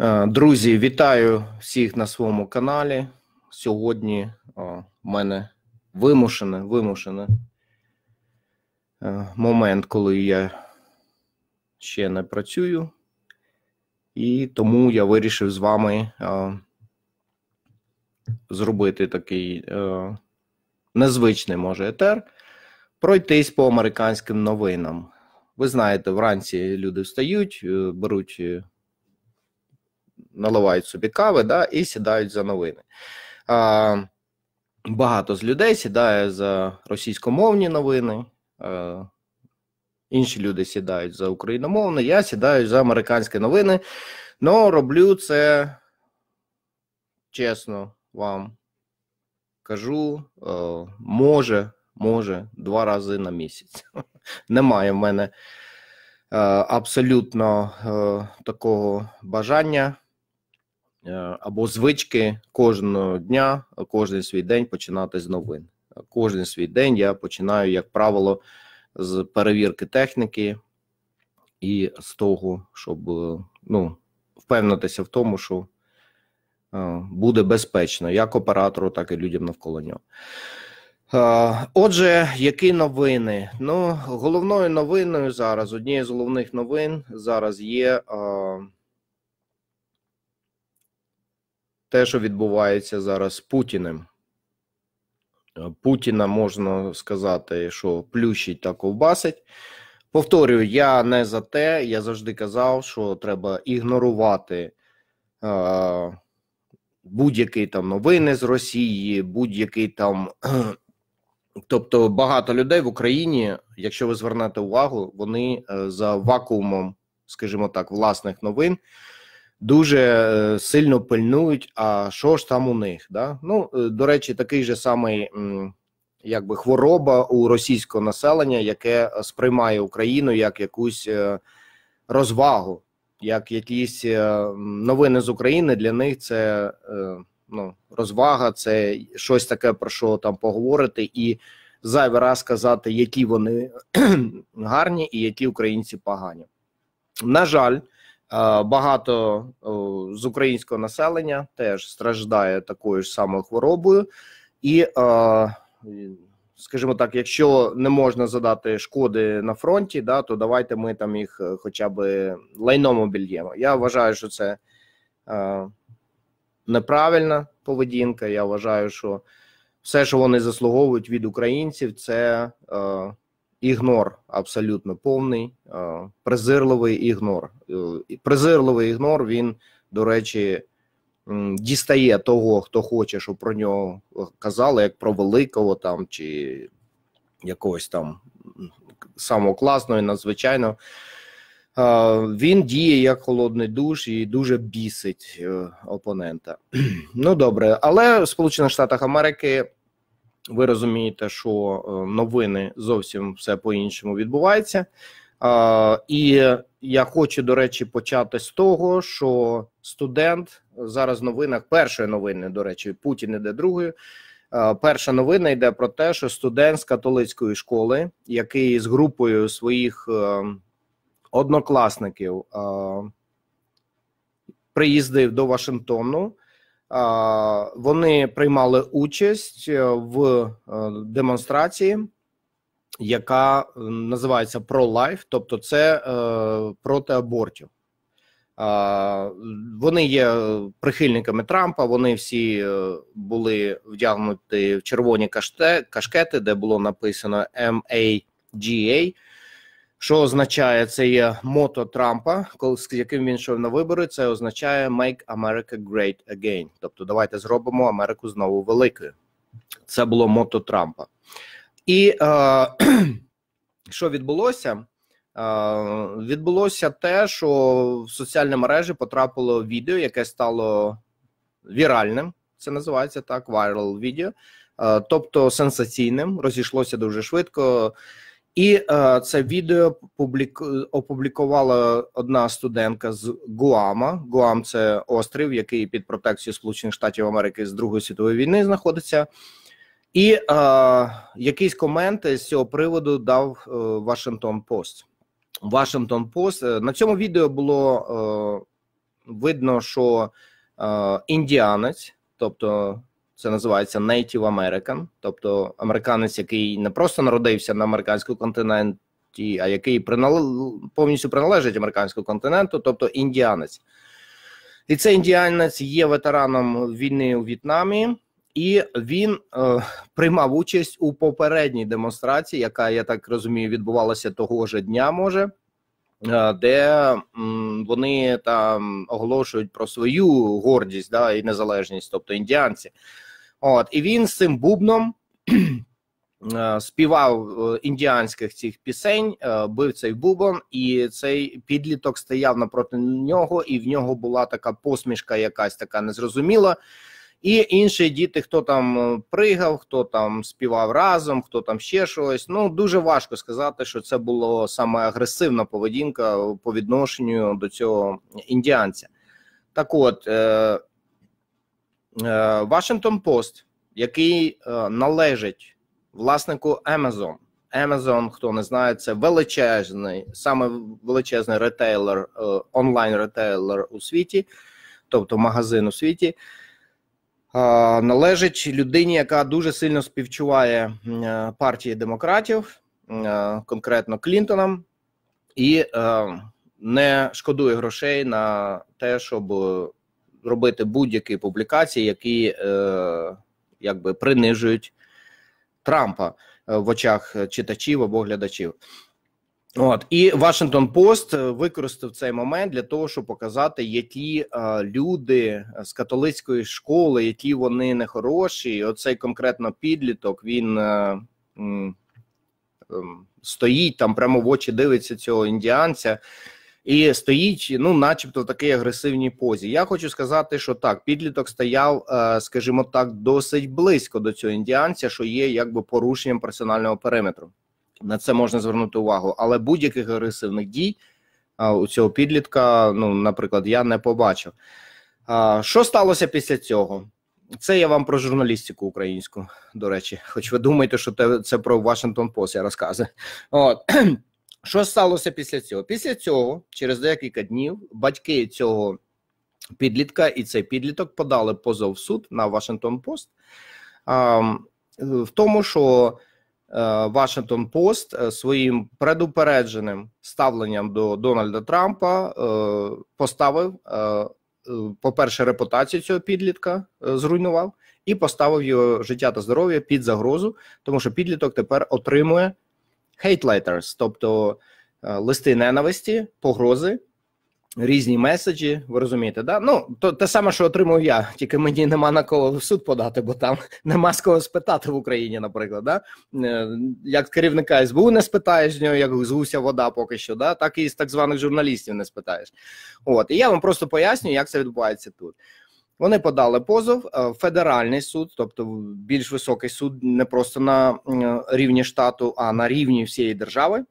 Е, друзі, вітаю всіх на своєму каналі. Сьогодні е, в мене вимушене, вимушене е, момент, коли я ще не працюю, і тому я вирішив з вами зробити такий незвичний може етер, пройтись по американським новинам. Ви знаєте, вранці люди встають, беруть наливають собі кави да, і сідають за новини. А, Багато з людей сідає за російськомовні новини, а, інші люди сідають за україномовне, я сідаю за американські новини, але ну, роблю це чесно вам кажу, е, може, може, два рази на місяць. Немає в мене е, абсолютно е, такого бажання. Е, або звички кожного дня, кожен свій день починати з новин. Кожен свій день я починаю, як правило, з перевірки техніки і з того, щоб е, ну, впевнитися в тому, що е, буде безпечно як оператору, так і людям навколо нього. Отже, які новини? Ну, головною новиною зараз, однією з головних новин зараз є те, що відбувається зараз з Путіним. Е, Путіна можна сказати, що плющить та ковбасить. Повторюю, я не за те. Я завжди казав, що треба ігнорувати е, будь-які там новини з Росії, будь-який там. Тобто багато людей в Україні, якщо ви звернете увагу, вони е, за вакуумом, скажімо так, власних новин дуже е, сильно пильнують, а що ж там у них? Да? Ну, е, До речі, такий же самий якби хвороба у російського населення, яке е, сприймає Україну як якусь розвагу, як якісь новини з України для них це ну, розвага, це щось таке, про що там поговорити, і зайвий раз сказати, які вони гарні і які українці погані. На жаль. Е, багато з українського населення теж страждає такою ж самою хворобою, і, е, скажімо так, якщо не можна задати шкоди на фронті, да, то давайте ми там їх е, хоча б лайном обільємо. Я вважаю, що це неправильна поведінка. Я вважаю, що все, що вони заслуговують від українців, це. Ігнор абсолютно повний, е, презирливий ігнор. Е, презирливий ігнор, він, до речі, дістає того, хто хоче, щоб про нього казали, як про великого там чи якогось там самого класного, і надзвичайно. Е, він діє як холодний душ і дуже бісить опонента. Ну добре, але в Сполучених Штатах Америки ви розумієте, що е, новини зовсім все по іншому відбувається. і я хочу до речі почати з того, що студент зараз в новинах першої новини, до речі, Путін іде другою. перша новина йде про те, що студент з католицької школи, який з групою своїх е, однокласників приїздив до Вашингтону. Вони приймали участь е, в е, демонстрації, яка е, називається «Pro-Life», тобто це проти абортів. Вони є прихильниками Трампа. Вони всі були вдягнуті в червоні кашкети, де було написано MAGA – що означає це є мото Трампа, коли з яким він йшов на вибори? Це означає «Make America Great Again», Тобто, давайте зробимо Америку знову великою. Це було мото Трампа. І е, що відбулося? Е, відбулося те, що в соціальні мережі потрапило відео, яке стало віральним. Це називається так viral відео, е, тобто сенсаційним. Розійшлося дуже швидко. І е, це відео публіку... опублікувала одна студентка з Гуама. Гуам це острів, який під протекцією Сполучених Штатів Америки з Другої світової війни знаходиться. І е, якийсь комент з цього приводу дав е, Вашингтон Пост. Вашингтон Пост е, на цьому відео було е, видно, що е, індіанець, тобто це називається Native American, тобто американець, який не просто народився на американському континенті, а який принал... повністю приналежить американському континенту, тобто індіанець. І цей індіанець є ветераном війни у В'єтнамі, і він е, приймав участь у попередній демонстрації, яка, я так розумію, відбувалася того ж дня, може, е, де м, вони там оголошують про свою гордість да, і незалежність, тобто індіанці. От, І він з цим бубном е, співав е, індіанських цих пісень, е, бив цей бубон, і цей підліток стояв напроти нього, і в нього була така посмішка, якась така незрозуміла. І інші діти, хто там пригав, хто там співав разом, хто там ще щось. Ну дуже важко сказати, що це була саме агресивна поведінка по відношенню до цього індіанця. Так от. Вашингтон е, Пост, який е, належить власнику Amazon. Amazon, хто не знає, це величезний, саме величезний ретейлер, е, онлайн ретейлер у світі, тобто магазин у світі, належить людині, яка дуже сильно співчуває партії демократів, конкретно Клінтонам, і не шкодує грошей на те, щоб робити будь-які публікації, які е, якби принижують Трампа е, в очах читачів або глядачів. От і Вашингтон Пост е, використав цей момент для того, щоб показати, які е, люди е, з католицької школи, які вони нехороші. І Оцей конкретно підліток він е, е, стоїть там прямо в очі дивиться цього індіанця і стоїть, ну, начебто, в такій агресивній позі. Я хочу сказати, що так, підліток стояв, е, скажімо так, досить близько до цього індіанця, що є якби порушенням персонального периметру. На це можна звернути увагу, але будь-яких агресивних дій у цього підлітка, ну, наприклад, я не побачив. Що сталося після цього? Це я вам про журналістику українську, до речі, хоч ви думаєте, що це про Вашингтон Post я розказую. От. Що сталося після цього? Після цього, через декілька днів, батьки цього підлітка і цей підліток подали позов в суд на Вашингтон Пост в тому, що е, Вашингтон Пост е, своїм предупередженим ставленням до Дональда Трампа е, поставив, по-перше, репутацію цього підлітка зруйнував і поставив його життя та здоров'я під загрозу, тому що підліток тепер отримує hate letters, тобто е, листи ненависті, погрози, різні меседжі. Ви розумієте, да? Ну то те саме, що отримав я, тільки мені нема на кого в суд подати, бо там нема з кого спитати в Україні, наприклад. Да? Е, як керівника СБУ не спитаєш з нього, як з гуся вода поки що, да? так і з так званих журналістів не спитаєш. От і я вам просто пояснюю, як це відбувається тут. Вони подали позов в е, федеральний суд, тобто більш високий суд, не просто на рівні штату, а на рівні всієї держави.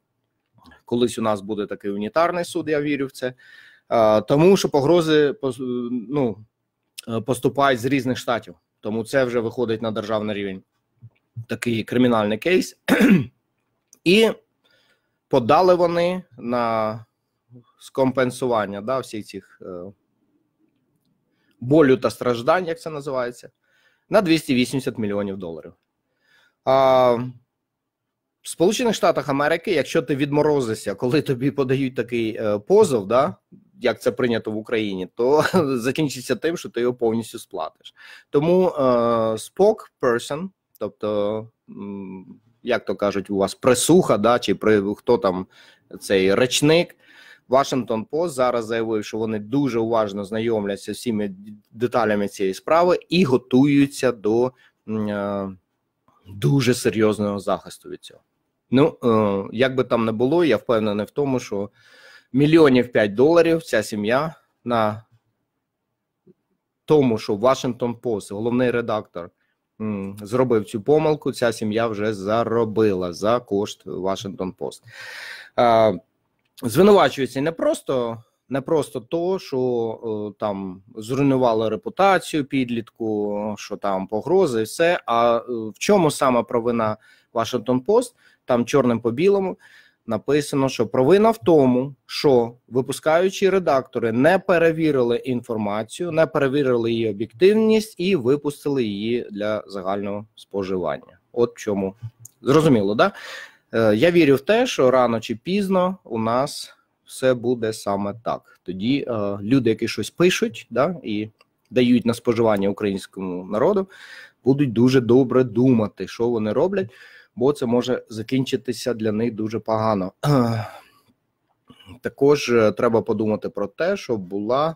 Колись у нас буде такий унітарний суд, я вірю в це, е, тому що погрози е, ну, поступають з різних штатів. Тому це вже виходить на державний рівень. Такий кримінальний кейс, і подали вони на скомпенсування да, всіх цих болю та страждань, як це називається, на 280 мільйонів доларів. А, В Сполучених Штатах Америки, якщо ти відморозишся, коли тобі подають такий е, позов, да, як це прийнято в Україні, то закінчиться тим, що ти його повністю сплатиш. Тому е, спок person, тобто. Як то кажуть, у вас присуха, да, чи при хто там цей речник, Вашингтон Пост зараз заявив, що вони дуже уважно знайомляться з всіми деталями цієї справи і готуються до е, дуже серйозного захисту від цього. Ну е, як би там не було, я впевнений в тому, що мільйонів 5 доларів ця сім'я на тому, що Вашингтон Пост, головний редактор. Зробив цю помилку, ця сім'я вже заробила за кошт Washington Post звинувачується не просто не просто то, що е, там зруйнували репутацію підлітку, що там погрози, і все. А е, в чому саме провина Вашингтон Пост, там чорним по білому. Написано, що провина в тому, що випускаючі редактори не перевірили інформацію, не перевірили її об'єктивність і випустили її для загального споживання. От чому зрозуміло, да? Е, я вірю в те, що рано чи пізно у нас все буде саме так. Тоді е, люди, які щось пишуть, да, і дають на споживання українському народу, будуть дуже добре думати, що вони роблять, бо це може закінчитися для них дуже погано. Також е, треба подумати про те, щоб була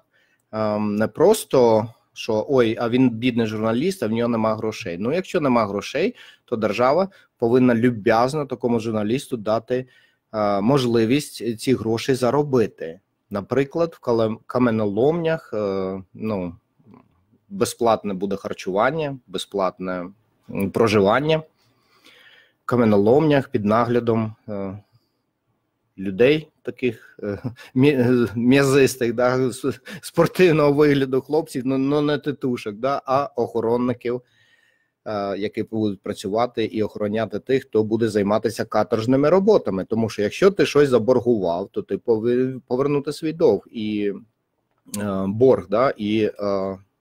ем, не просто що ой, а він бідний журналіст, а в нього нема грошей. Ну, якщо нема грошей, то держава повинна люб'язно такому журналісту дати е, можливість ці гроші заробити. Наприклад, в каменоломнях е, ну, безплатне буде харчування, безплатне проживання. В каменоломнях під наглядом. Е, людей, таких е, м'язистих, да, спортивного вигляду хлопців, ну, ну не титушок, да, а охоронників, е, які будуть працювати і охороняти тих, хто буде займатися каторжними роботами. Тому що якщо ти щось заборгував, то ти повинен повернути свій довг і е, борг. да, І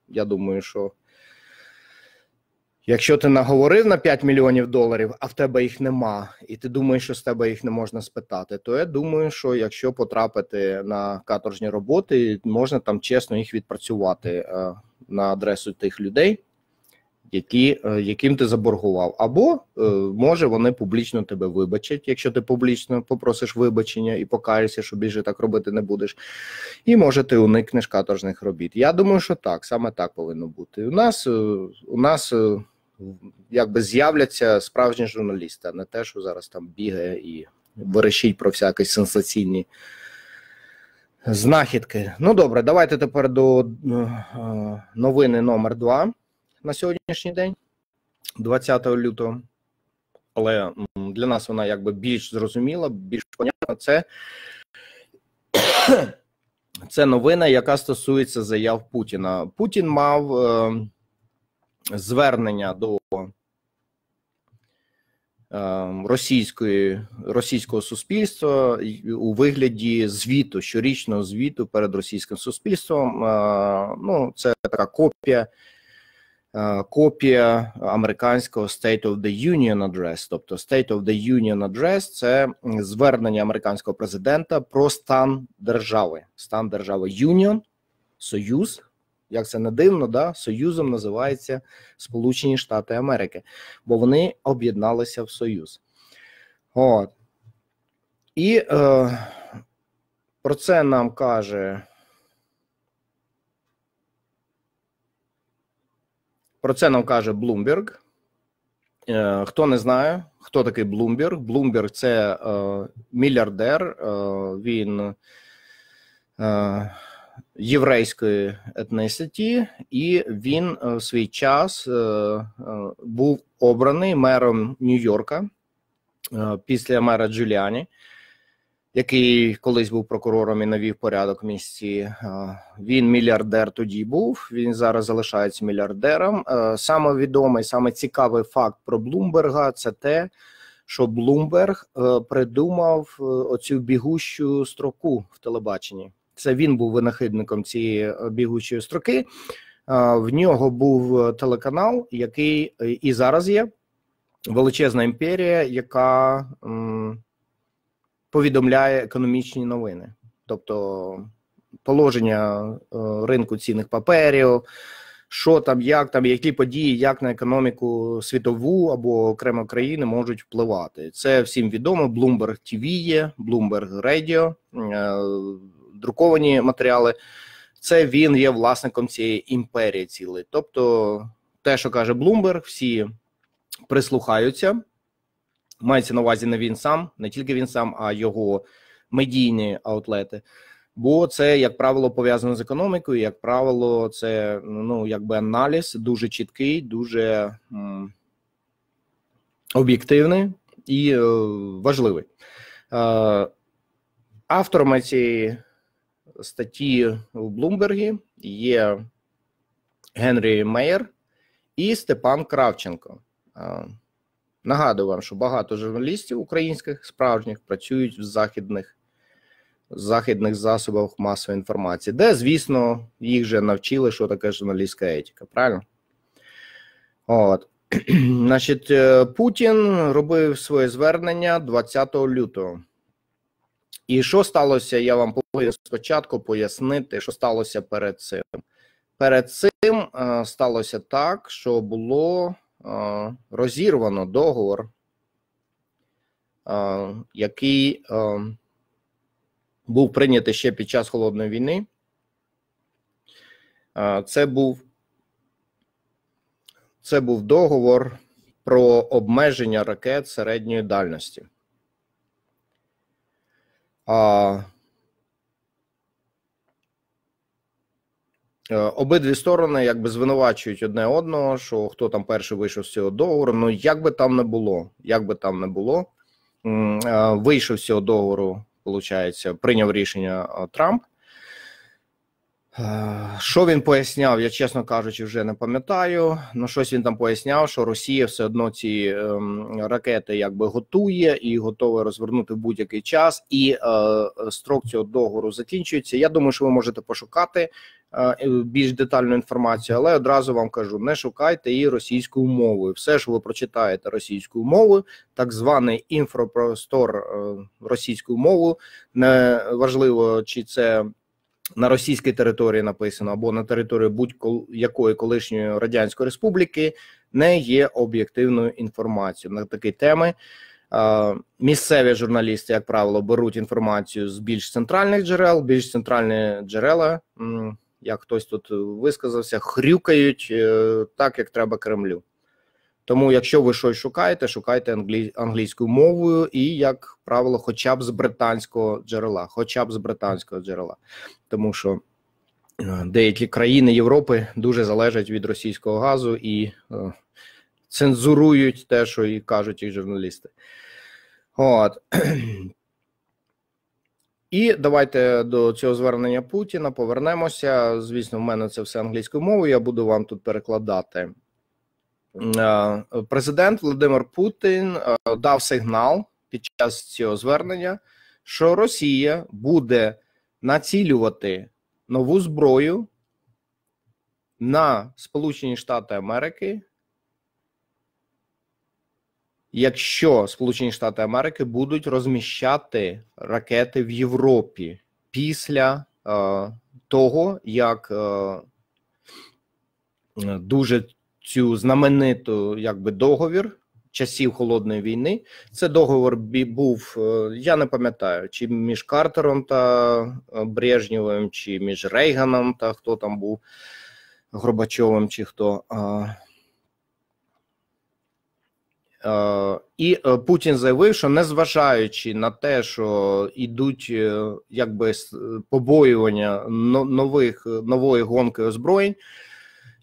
я думаю, що. Якщо ти наговорив на 5 мільйонів доларів, а в тебе їх нема, і ти думаєш, що з тебе їх не можна спитати, то я думаю, що якщо потрапити на каторжні роботи, можна там чесно їх відпрацювати е, на адресу тих людей, які, е, яким ти заборгував. Або е, може вони публічно тебе вибачать, якщо ти публічно попросиш вибачення і покаєшся, що більше так робити не будеш. І може ти уникнеш каторжних робіт. Я думаю, що так саме так повинно бути. У нас у нас якби з'являться справжні журналісти, а не те, що зараз там бігає і верещить про всякі сенсаційні знахідки. Ну добре, давайте тепер до е, новини номер 2 на сьогоднішній день, 20 лютого. Але для нас вона якби більш зрозуміла, більш понятна. Це це новина, яка стосується заяв Путіна. Путін мав е, звернення до ем, російської російського суспільства у вигляді звіту щорічного звіту перед російським суспільством. Е, ну, це така копія. Е, копія американського State of the Union Address, тобто State of the Union Address – це звернення американського президента про стан держави, стан держави Union, Союз як це не дивно, да союзом називається Сполучені Штати Америки, бо вони об'єдналися в Союз. От. І е, про це нам каже. Про це нам каже Блумберг. Е, хто не знає, хто такий Блумберг? Блумберг це е, мільярдер. Е, він е, єврейської етнісіті, і він е, в свій час е, е, був обраний мером Нью-Йорка після мера Джуліані, який колись був прокурором і навів порядок в місті. Він мільярдер тоді був. Він зараз залишається мільярдером. Саме відомий, саме цікавий факт про Блумберга це те. Що Блумберг придумав оцю бігущу строку в телебаченні? Це він був винахідником цієї е, бігучої строки. В нього був е, телеканал, який е, і зараз є величезна імперія, яка повідомляє економічні новини, тобто положення ринку цінних паперів. Що там, як там, які події, як на економіку світову або окремо країни можуть впливати? Це всім відомо. Bloomberg TV є, Bloomberg Radio, друковані матеріали, це він є власником цієї імперії цілої. Тобто, те, що каже Блумберг, всі прислухаються. Мається на увазі не він сам, не тільки він сам, а його медійні аутлети. Бо це, як правило, пов'язано з економікою, як правило, це ну, якби аналіз дуже чіткий, дуже м, об'єктивний і е, важливий. Е, авторами цієї статті в Блумбергі є Генрі Мейер і Степан Кравченко. Нагадую вам, що багато журналістів українських справжніх працюють в західних західних засобах масової інформації, де, звісно, їх вже навчили, що таке журналістська етика, правильно? От. Значить, е, Путін робив своє звернення 20 лютого. І що сталося, я вам повинен спочатку пояснити, що сталося перед цим. Перед цим е, сталося так, що було е, розірвано договор, е, який е, був прийнятий ще під час холодної війни. Е, це був це був договор про обмеження ракет середньої дальності. Е, обидві сторони якби звинувачують одне одного, що хто там перший вийшов з цього договору. Ну як би там не було, як би там не було, е, вийшов з цього договору, виходить, прийняв рішення е, Трамп. Е, що він поясняв, я чесно кажучи, вже не пам'ятаю. Ну щось він там поясняв, що Росія все одно ці ем, ракети якби готує і готова розвернути в будь-який час. І е, строк цього договору закінчується. Я думаю, що ви можете пошукати е, більш детальну інформацію, але одразу вам кажу: не шукайте її російською мовою. Все, що ви прочитаєте російською мовою, так званий інфропростор е, російською мовою, не важливо чи це на російській території написано або на території будь-якої колишньої радянської республіки не є об'єктивною інформацією на такі теми. Місцеві журналісти, як правило, беруть інформацію з більш центральних джерел, більш центральні джерела, як хтось тут висказався, хрюкають е, так, як треба Кремлю. Тому, якщо ви щось шукаєте, шукайте англійською мовою і, як правило, хоча б з британського джерела, хоча б з британського джерела, тому що е, деякі країни Європи дуже залежать від російського газу і е, цензурують те, що і кажуть їх журналісти. От. І давайте до цього звернення Путіна повернемося. Звісно, в мене це все англійською мовою. Я буду вам тут перекладати. Е, президент Володимир Путін е, дав сигнал під час цього звернення, що Росія буде націлювати нову зброю на Сполучені Штати Америки. Якщо Сполучені Штати Америки будуть розміщати ракети в Європі після е, того, як дуже цю знамениту якби договір часів холодної війни. Це договор був. Е, я не пам'ятаю, чи між Картером та е, Брежнєвим, чи між Рейганом та хто там був Горбачовим, чи хто. Uh, і uh, Путін заявив, що незважаючи на те, що йдуть якби побоювання нових нової гонки озброєнь,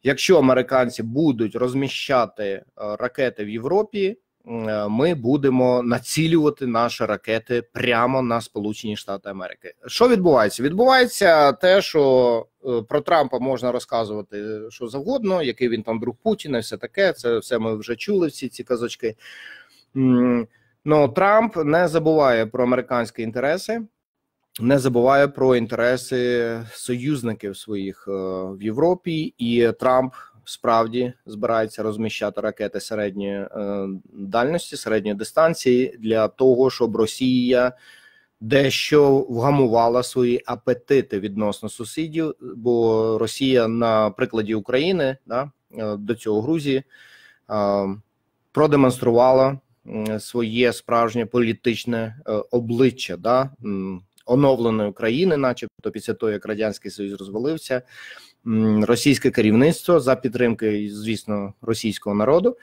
Якщо американці будуть розміщати е, ракети в Європі, е, ми будемо націлювати наші ракети прямо на Сполучені Штати Америки. Що відбувається? Відбувається те, що е, про Трампа можна розказувати що завгодно, який він там друг Путіна, все таке. Це все ми вже чули. Всі ці казочки. Ну Трамп не забуває про американські інтереси не забуває про інтереси союзників своїх е, в Європі, і Трамп справді збирається розміщати ракети середньої е, дальності, середньої дистанції для того, щоб Росія. Дещо вгамувала свої апетити відносно сусідів, бо Росія на прикладі України да, е, до цього Грузії продемонструвала своє справжнє політичне обличчя, да, оновленої України, начебто після того як радянський союз розвалився, російське керівництво за підтримки, звісно, російського народу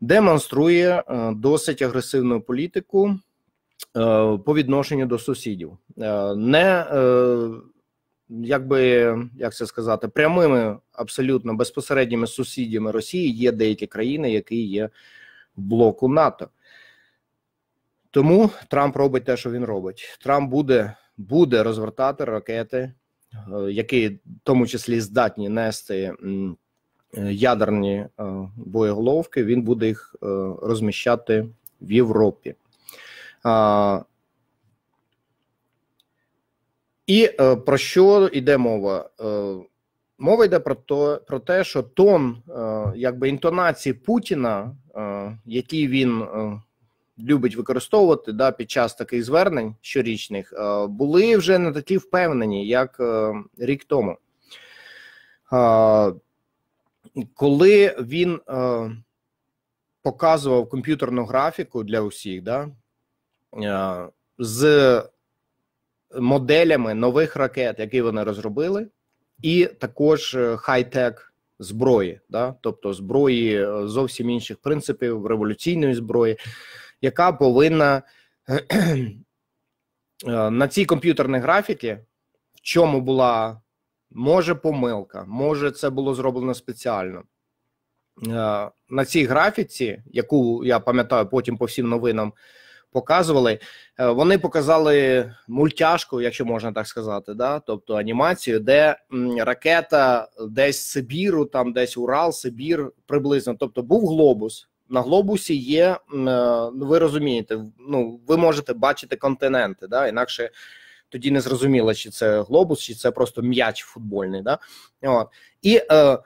демонструє е, досить агресивну політику е, по відношенню до сусідів, е, не якби як це сказати, прямими абсолютно безпосередніми сусідями Росії є деякі країни, які є блоку НАТО. Тому Трамп робить те, що він робить. Трамп буде буде розвертати ракети, е, які в тому числі здатні нести ядерні е, боєголовки. Він буде їх е, розміщати в Європі. І про що йде мова? Мова йде про то, про те, що тон, якби інтонації Путіна, які він любить використовувати да, під час таких звернень щорічних, е, були вже не такі впевнені, як е, рік тому. Е, коли він показував комп'ютерну графіку для усіх, да, з моделями нових ракет, які вони розробили, і також хай-тек зброї, да, тобто зброї зовсім інших принципів, революційної зброї яка повинна е, на цій комп'ютерній графіці, в чому була може помилка, може це було зроблено спеціально. Е, на цій графіці, яку я пам'ятаю, потім по всім новинам показували, е, вони показали мультяшку, якщо можна так сказати, да? тобто анімацію, де ракета десь Сибіру, там десь Урал, Сибір приблизно. Тобто був глобус, на глобусі є, е, ви розумієте, ну ви можете бачити континенти, да інакше тоді не зрозуміло, чи це глобус, чи це просто м'яч футбольний. Да? От. І е,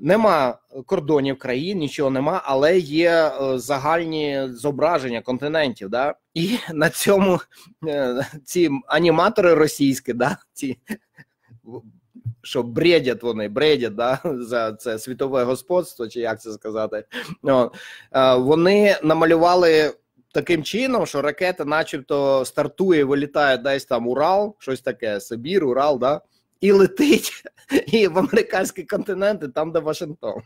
нема кордонів країн, нічого нема, але є е, загальні зображення континентів. Да? І на цьому е, ці аніматори російські, да, ці що бредять вони, бредять да, за це світове господство, чи як це сказати, Ну вони намалювали. Таким чином, що ракета, начебто, стартує, вилітає десь там Урал, щось таке, Сибір, Урал, да, і летить і в американські континенти, там, де Вашингтон.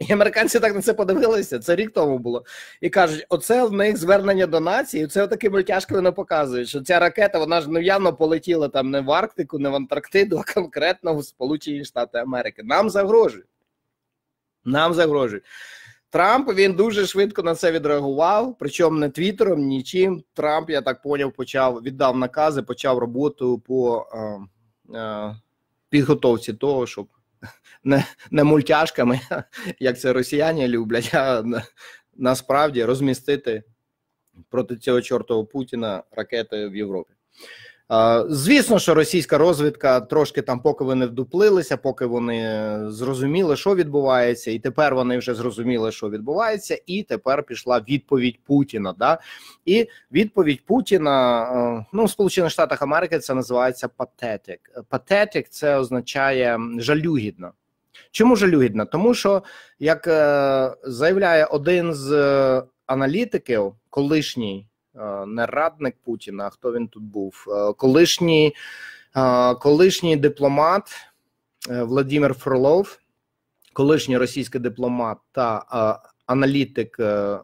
І американці так на це подивилися, це рік тому було. І кажуть: оце в них звернення до нації, це такими тяжками показують, що ця ракета вона ж ну, явно полетіла там не в Арктику, не в Антарктиду, а конкретно в Сполучені Штати Америки. Нам загрожують. Нам загрожують. Трамп він дуже швидко на це відреагував, причому не твіттером, нічим. Трамп, я так поняв, почав віддав накази, почав роботу по е, е, підготовці того, щоб не не мультяшками, як це росіяни люблять, а насправді розмістити проти цього чортового Путіна ракети в Європі. Звісно, що російська розвідка трошки там, поки вони вдуплилися, поки вони зрозуміли, що відбувається, і тепер вони вже зрозуміли, що відбувається, і тепер пішла відповідь Путіна. Да? І відповідь Путіна е, ну в Сполучених Штатах Америки це називається патетик. Патетик це означає жалюгідно. Чому жалюгідно? Тому що як е, заявляє один з е, аналітиків, колишній. Е, не радник Путіна. а Хто він тут був? Е, колишній е, колишній дипломат Владимир Фролов, колишній російський дипломат та аналітик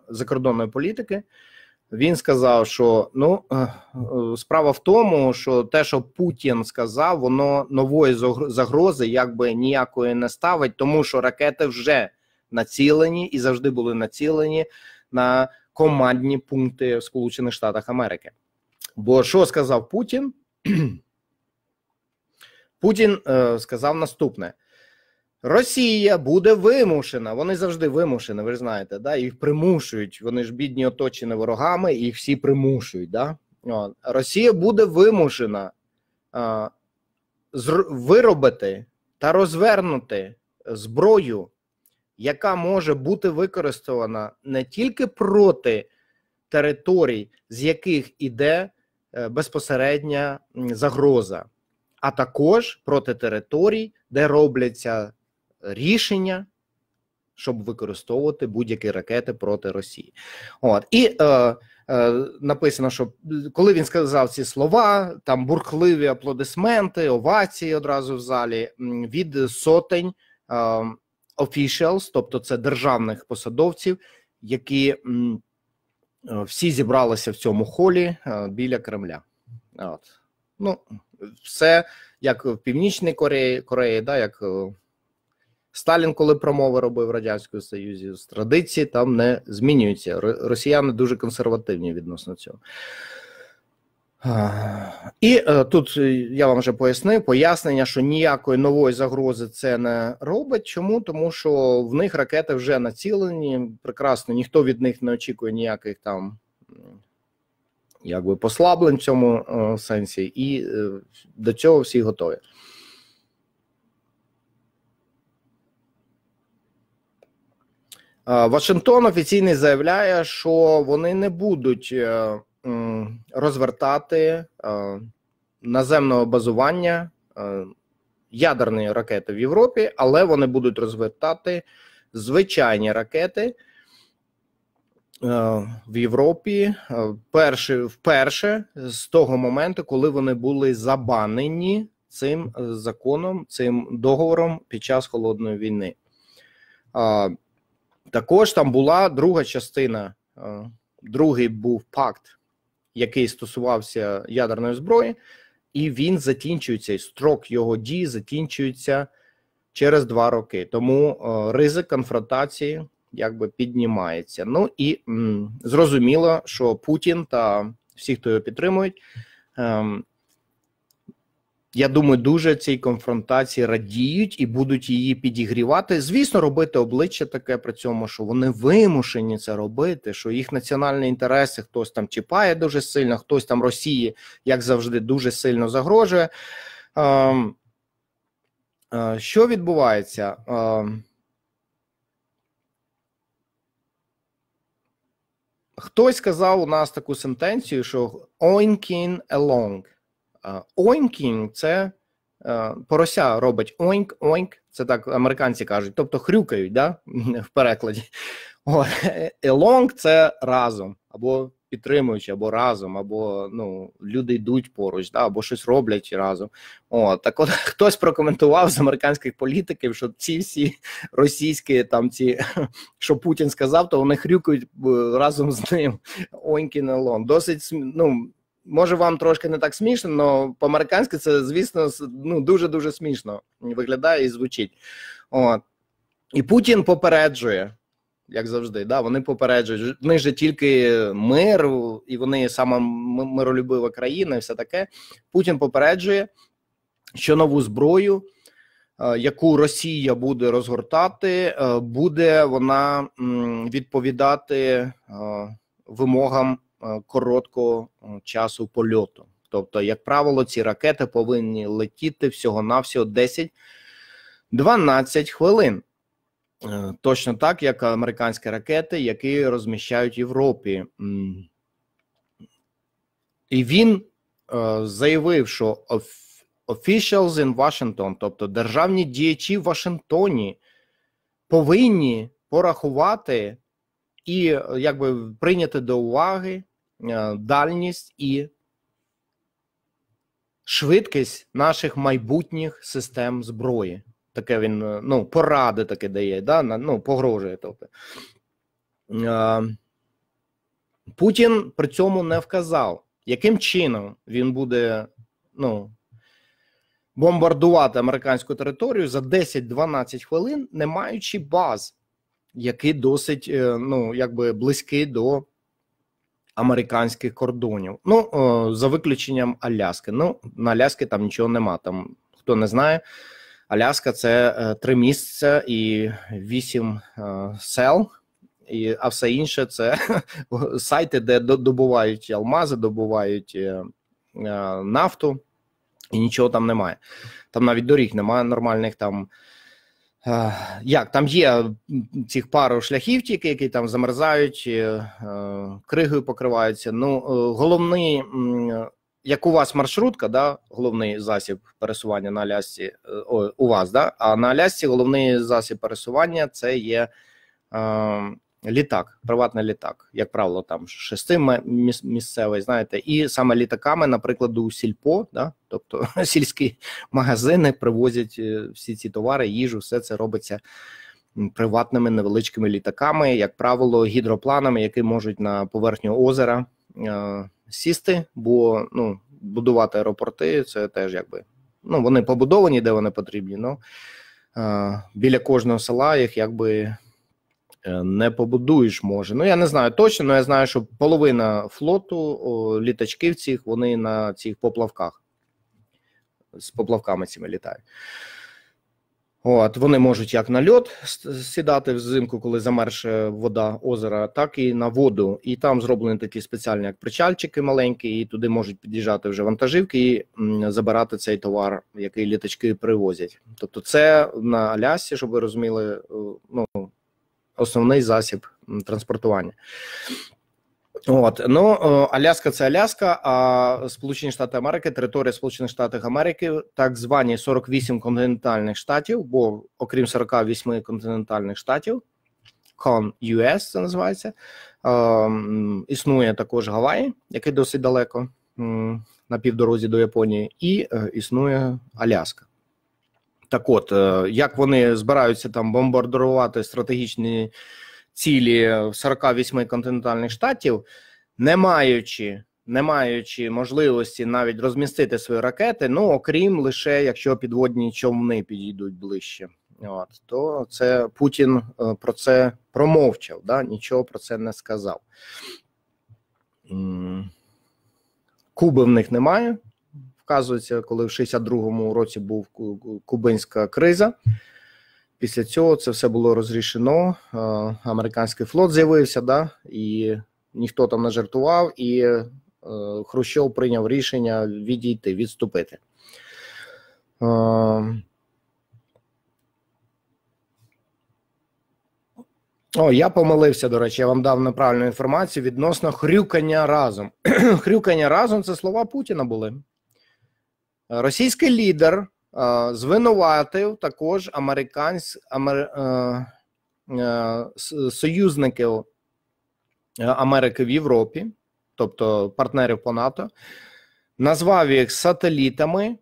закордонної політики. Він сказав, що ну справа в тому, що те, що Путін сказав, воно нової загрози якби ніякої не ставить, тому що ракети вже націлені і завжди були націлені на командні пункти в Сполучених Штатах Америки. Бо що сказав Путін? Путін е, сказав наступне: Росія буде вимушена. Вони завжди вимушені, ви ж знаєте, да? їх примушують. Вони ж бідні оточені ворогами, їх всі примушують. Да? О, Росія буде вимушена е, виробити та розвернути зброю яка може бути використана не тільки проти територій, з яких іде е, безпосередня загроза, а також проти територій, де робляться е, рішення. Щоб використовувати будь-які ракети проти Росії, от і е, е, написано, що коли він сказав ці слова, там бурхливі аплодисменти, овації одразу в залі від сотень ем, officials, тобто це державних посадовців, які е, всі зібралися в цьому холі е, біля Кремля. От. Ну, все як в Північній Кореї, Кореї, да, як е, Сталін, коли промови робив в Радянському Союзі, з традиції там не змінюються. Росіяни дуже консервативні відносно цього. І е, тут е, я вам вже пояснив пояснення, що ніякої нової загрози це не робить. Чому? Тому що в них ракети вже націлені, прекрасно, ніхто від них не очікує ніяких там якби послаблень в цьому е, сенсі, і до цього всі готові. Вашингтон офіційний заявляє, що вони не будуть розвертати е, наземного базування е, ядерної ракети в Європі, але вони будуть розвертати звичайні ракети. Е, в Європі перші, вперше з того моменту, коли вони були забанені цим законом, цим договором під час холодної війни, також там була друга частина, другий був пакт який стосувався ядерної зброї, і він закінчується, і строк його дії закінчується через два роки. Тому е, ризик конфронтації якби піднімається. Ну і м, зрозуміло, що Путін та всі, хто його підтримують, е, я думаю, дуже цій конфронтації радіють і будуть її підігрівати. Звісно, робити обличчя таке при цьому, що вони вимушені це робити, що їх національні інтереси хтось там чіпає дуже сильно, хтось там Росії, як завжди, дуже сильно загрожує. Ем, е, що відбувається? Ем, хтось сказав у нас таку сентенцію, що «oinkin along». Е, Oinking – це е, порося робить оньк, оньк, це так американці кажуть, тобто хрюкають да? в перекладі. Along – це разом, або підтримуючи, або разом, або ну, люди йдуть поруч, да? або щось роблять разом. О, Так от хтось прокоментував з американських політиків, що ці всі російські, там ці, що Путін сказав, то вони хрюкають е, разом з ним. Oink and Досить ну, може вам трошки не так смішно, але по-американськи це, звісно, ну дуже-дуже смішно виглядає і звучить. От. І Путін попереджує, як завжди, да, вони попереджують. в них же тільки мир, і вони сама миролюбива країна, і все таке. Путін попереджує, що нову зброю. Е, яку Росія буде розгортати, е, буде вона відповідати е, вимогам Е, короткого е, часу польоту. Тобто, як правило, ці ракети повинні летіти всього-навсього 10-12 хвилин. Е, точно так, як американські ракети, які розміщають в Європі. І він заявив, що officials in Washington, тобто державні діячі в Вашингтоні, повинні порахувати і якби прийняти до уваги Е, дальність і швидкість наших майбутніх систем зброї. Таке він е, ну, поради таке дає, да? ну, погрожує. Тобто. Е, Путін при цьому не вказав, яким чином він буде ну, бомбардувати американську територію за 10-12 хвилин, не маючи баз, який досить ну, якби близький до американських кордонів. Ну е, за виключенням Аляски. Ну на Аляски там нічого нема. Там хто не знає, Аляска це е, три місця і вісім е, сел. І, А все інше це сайти, де добувають алмази, добувають нафту, і нічого там немає. Там навіть доріг немає нормальних там Е, як там є е, цих пару шляхів, тільки які там замерзають, е, кригою покриваються. Ну, головний, як у вас маршрутка, да, головний засіб пересування на Алясці, о, у вас, да, а на Алясці головний засіб пересування це є літак, приватний літак, як правило, там шести місцевий, знаєте, і саме літаками, наприклад, у сільпо, да, тобто сільські магазини привозять е, всі ці товари, їжу, все це робиться. Приватними невеличкими літаками, як правило, гідропланами, які можуть на поверхню озера е, сісти, бо ну будувати аеропорти, це теж якби ну вони побудовані, де вони потрібні. Ну е, біля кожного села їх якби Е, не побудуєш, може. Ну я не знаю точно, але я знаю, що половина флоту о, літачків цих вони на цих поплавках з поплавками цими літають. От вони можуть як на льот сідати взимку, коли замерше вода озера, так і на воду. І там зроблені такі спеціальні як причальчики маленькі, і туди можуть під'їжджати вже вантажівки і забирати цей товар, який літачки привозять. Тобто, це на Алясі, щоб ви розуміли, ну основний засіб транспортування. От ну е, Аляска це Аляска, а Сполучені Штати Америки, територія Сполучених Штатів Америки, так звані 48 континентальних штатів, бо окрім 48 континентальних штатів, Кон US це називається. Е, існує також Гаваї, який досить далеко на півдорозі до Японії, і е, існує Аляска. Так, от е, як вони збираються там бомбардувати стратегічні цілі 48 континентальних штатів, не маючи не маючи можливості навіть розмістити свої ракети, ну окрім лише якщо підводні човни підійдуть ближче, от то це Путін е, про це промовчав, да нічого про це не сказав. Куби в них немає вказується, коли в 62-му році був кубинська криза. Після цього це все було розрішено. Американський флот з'явився, да, і ніхто там не жартував, і е, Хрущов прийняв рішення відійти, відступити. О, я помилився, до речі, я вам дав неправильну інформацію відносно хрюкання разом. хрюкання разом це слова Путіна були. Російський лідер е, звинуватив також американськ амер... Е, е, союзників Америки в Європі, тобто партнерів по НАТО, назвав їх сателітами.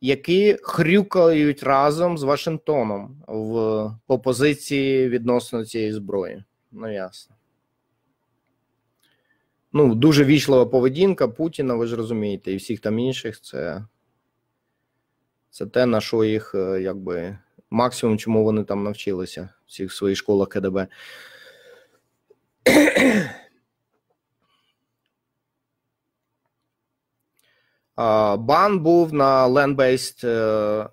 Які хрюкають разом з Вашингтоном в по позиції відносно цієї зброї. Ну, ясно. Ну, дуже вічлива поведінка Путіна, ви ж розумієте, і всіх там інших це це те, на що їх е, якби максимум, чому вони там навчилися в цих своїх школах КДБ. Бан був на land-based, е,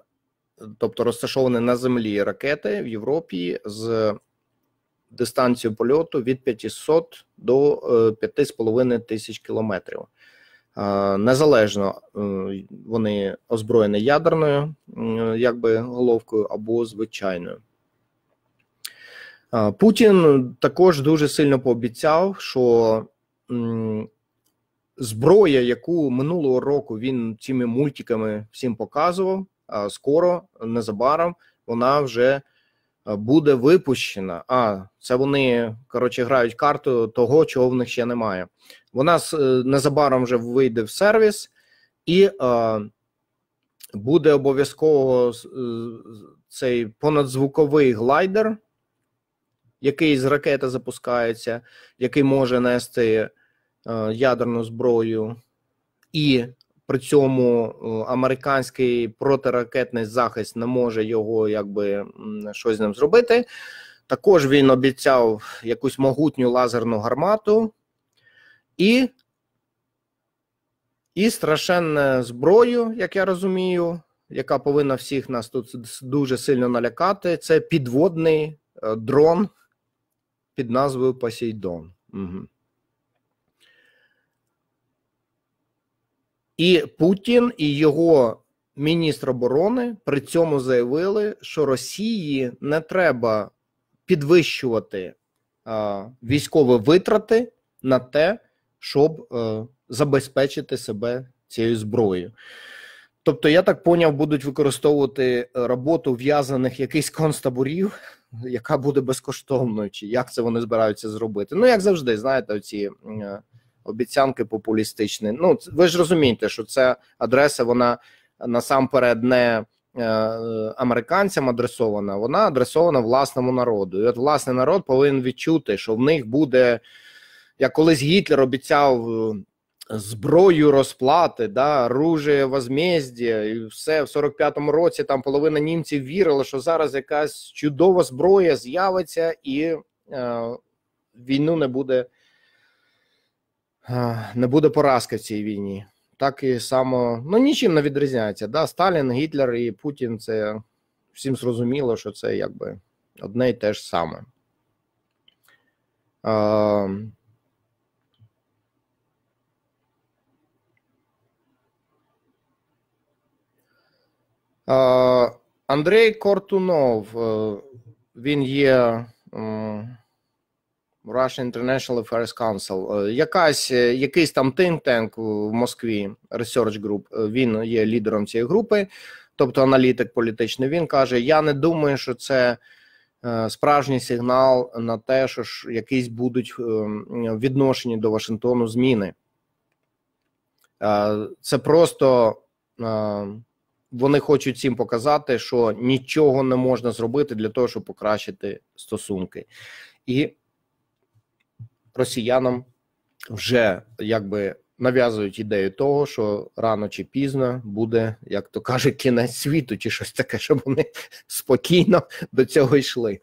тобто розташований на землі ракети в Європі з дистанцією польоту від 500 до 5,5 е, тисяч кілометрів. Е, незалежно е, вони озброєні ядерною якби головкою або звичайною. Е, Путін також дуже сильно пообіцяв, що зброя, яку минулого року він цими мультиками всім показував, скоро незабаром вона вже буде випущена. А це вони коротше грають карту того, чого в них ще немає. Вона е, незабаром вже вийде в сервіс і е, буде обов'язково е, цей понадзвуковий глайдер, який з ракети запускається, який може нести е, ядерну зброю. І при цьому е, американський протиракетний захист не може його якби щось з ним зробити. Також він обіцяв якусь могутню лазерну гармату і і страшенну зброю, як я розумію, яка повинна всіх нас тут дуже сильно налякати. Це підводний е, дрон під назвою Посейдон. Угу. І Путін і його міністр оборони при цьому заявили, що Росії не треба підвищувати а, військові витрати на те, щоб а, е, забезпечити себе цією зброєю. Тобто, я так поняв, будуть використовувати е, роботу в'язаних якихось концтаборів, яка буде безкоштовною, чи як це вони збираються зробити. Ну, як завжди, знаєте, оці. Е, обіцянки популістичні. Ну ви ж розумієте, що ця адреса вона насамперед не е, американцям адресована, вона адресована власному народу. І от власний народ повинен відчути, що в них буде як колись Гітлер обіцяв. Е, зброю розплати, да, оружие возмездя, і все в 45-му році там половина німців вірила, що зараз якась чудова зброя з'явиться, і е, війну не буде Е, не буде поразки в цій війні. Так і само ну нічим не відрізняється. Да? Сталін, Гітлер і Путін це всім зрозуміло, що це якби одне і те ж саме. Е, е Андрей Кортунов, е, він є Russian International Affairs Council. Е, якась, е, Якийсь там think tank в Москві, Research Group, е, він є лідером цієї групи, тобто аналітик політичний. Він каже: Я не думаю, що це справжній сигнал на те, що ж якісь будуть відношені до Вашингтону зміни. Це просто вони хочуть всім показати, що нічого не можна зробити для того, щоб покращити стосунки. І росіянам вже якби нав'язують ідею того, що рано чи пізно буде, як то кажуть, кінець світу, чи щось таке, щоб вони спокійно до цього йшли.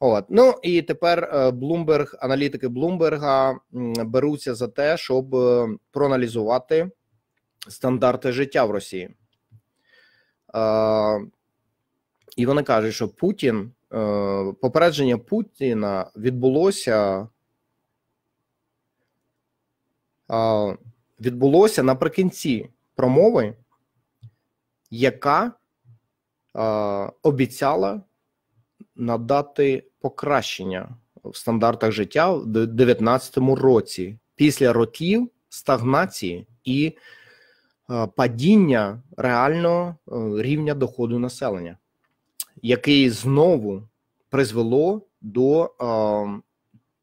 От ну і тепер Блумберг, аналітики Блумберга беруться за те, щоб е, проаналізувати стандарти життя в Росії. Е, І вони кажуть, що Путін е, попередження Путіна відбулося відбулося наприкінці промови, яка обіцяла надати покращення в стандартах життя в 2019 році після років стагнації і падіння реального е, рівня доходу населення, який знову призвело до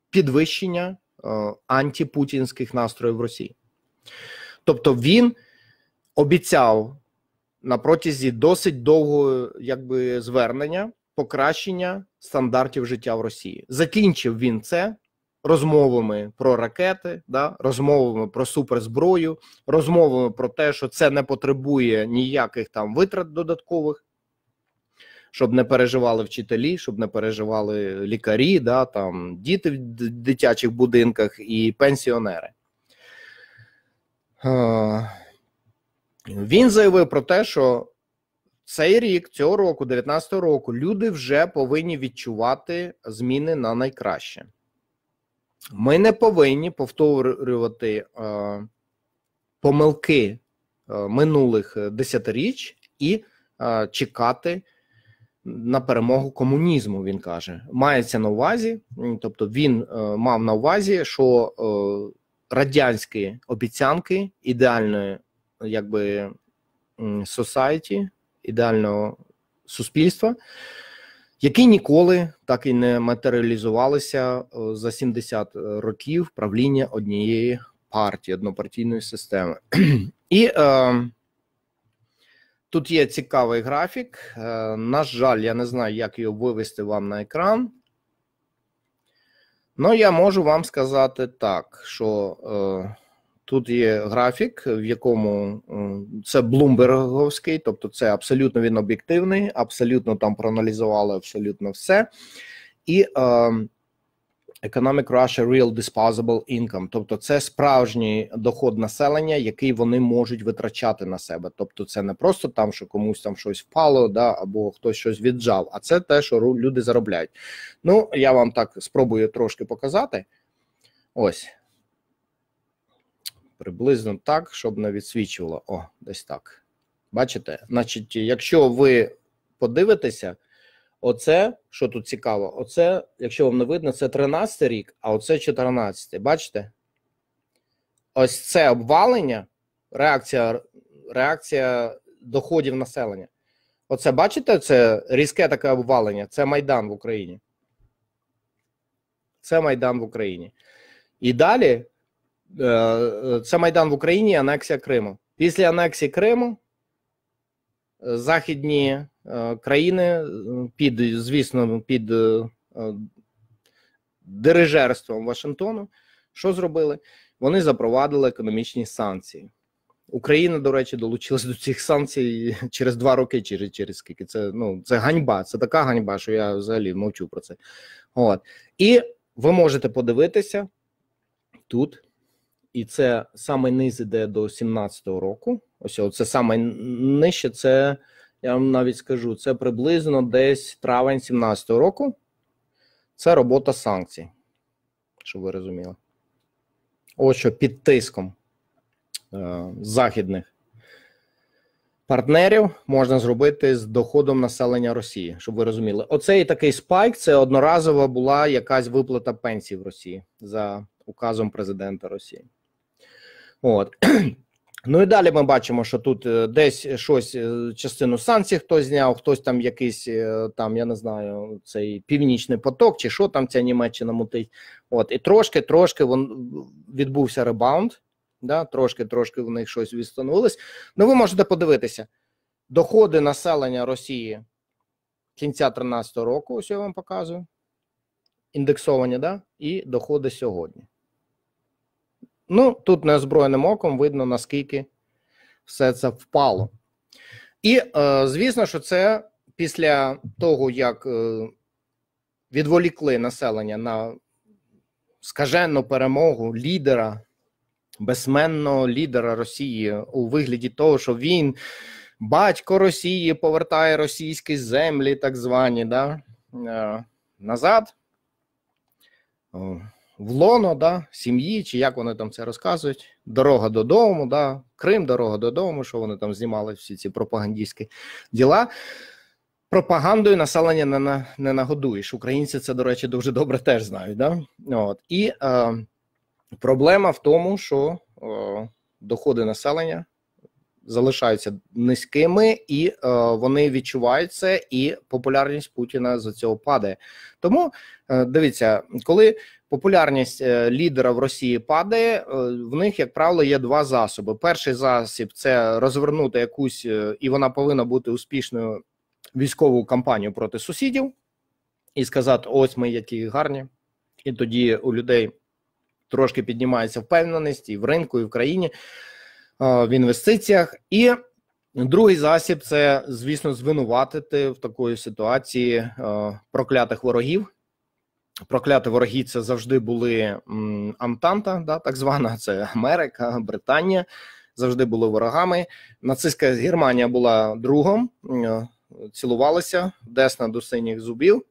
підвищення Е, антипутінських настроїв в Росії. Тобто він обіцяв на протязі досить довгого якби, звернення покращення стандартів життя в Росії. Закінчив він це розмовами про ракети, да, розмовами про суперзброю, розмовами про те, що це не потребує ніяких там витрат додаткових щоб не переживали вчителі, щоб не переживали лікарі, да, там діти в дитячих будинках і пенсіонери. Він заявив про те, що цей рік, цього року, 19-го року, люди вже повинні відчувати зміни на найкраще. Ми не повинні повторювати е, помилки е, минулих десятиріч і е, чекати на перемогу комунізму. Він каже, мається на увазі, тобто він е, мав на увазі, що е, радянські обіцянки ідеальної, якби society, ідеального суспільства. Які ніколи так і не матеріалізувалися е, за 70 років правління однієї партії однопартійної системи, і е, Тут є цікавий графік. Е, на жаль, я не знаю, як його вивести вам на екран. Ну, я можу вам сказати так, що е, тут є графік, в якому е, це блумберговський, тобто це абсолютно він об'єктивний, абсолютно там проаналізували абсолютно все. І е, Economic Russia Real Disposable Income, тобто це справжній доход населення, який вони можуть витрачати на себе. Тобто, це не просто там, що комусь там щось впало, да або хтось щось віджав, а це те, що люди заробляють. Ну я вам так спробую трошки показати. Ось приблизно так, щоб не відсвічувало. О, десь так. Бачите? Значить, якщо ви подивитеся. Оце, що тут цікаво, оце, якщо вам не видно, це 13 рік, а оце 14 Бачите? Ось це обвалення, реакція реакція доходів населення. Оце бачите, це різке таке обвалення. Це Майдан в Україні. Це Майдан в Україні. І далі е, е, це Майдан в Україні, і анексія Криму. Після анексії Криму західні е, країни під, звісно, під е, е, дирижерством Вашингтону. Що зробили? Вони запровадили економічні санкції. Україна, до речі, долучилась до цих санкцій через два роки, через через скільки це ну це ганьба. Це така ганьба, що я взагалі мовчу про це. От і ви можете подивитися тут і це саме низ іде до 17-го року. Ось це саме нижче, це я вам навіть скажу, це приблизно десь травень 17-го року. Це робота санкцій, щоб ви розуміли. Ось що під тиском е, західних партнерів можна зробити з доходом населення Росії, щоб ви розуміли. Оцей такий спайк це одноразова була якась виплата пенсій в Росії за указом президента Росії. От. Ну і далі ми бачимо, що тут е, десь щось е, частину санкцій хтось зняв, хтось там якийсь е, там, я не знаю, цей північний поток, чи що там ця Німеччина мутить. От, і трошки-трошки відбувся ребаунд. Да, Трошки-трошки в них щось відстановилось. Ну, ви можете подивитися, доходи населення Росії кінця 2013 року, ось я вам показую. Індексовані, да, і доходи сьогодні. Ну, тут неозброєним оком видно, наскільки все це впало. І, е, звісно, що це після того, як е, відволікли населення на скажену перемогу лідера, безменного лідера Росії у вигляді того, що він, батько Росії, повертає російські землі, так звані, да, е, назад в лоно да, сім'ї, чи як вони там це розказують. Дорога додому, да, Крим, дорога додому, що вони там знімали всі ці пропагандистські діла. Пропагандою населення не на, не нагодуєш. Українці це, до речі, дуже добре теж знають. Да? От. І е, проблема в тому, що е, доходи населення залишаються низькими, і е, вони відчуваються, і популярність Путіна за цього падає. Тому е, дивіться, коли Популярність е, лідера в Росії падає. Е, в них, як правило, є два засоби. Перший засіб це розвернути якусь, е, і вона повинна бути успішною військову кампанію проти сусідів і сказати: ось ми які гарні, і тоді у людей трошки піднімається впевненість і в ринку, і в країні, в інвестиціях. І другий засіб це, звісно, звинуватити в такої ситуації проклятих ворогів прокляти вороги це завжди були Антанта, да, так звана це Америка, Британія. Завжди були ворогами. Нацистська Германія була другом, е, цілувалася десна до синіх зубів.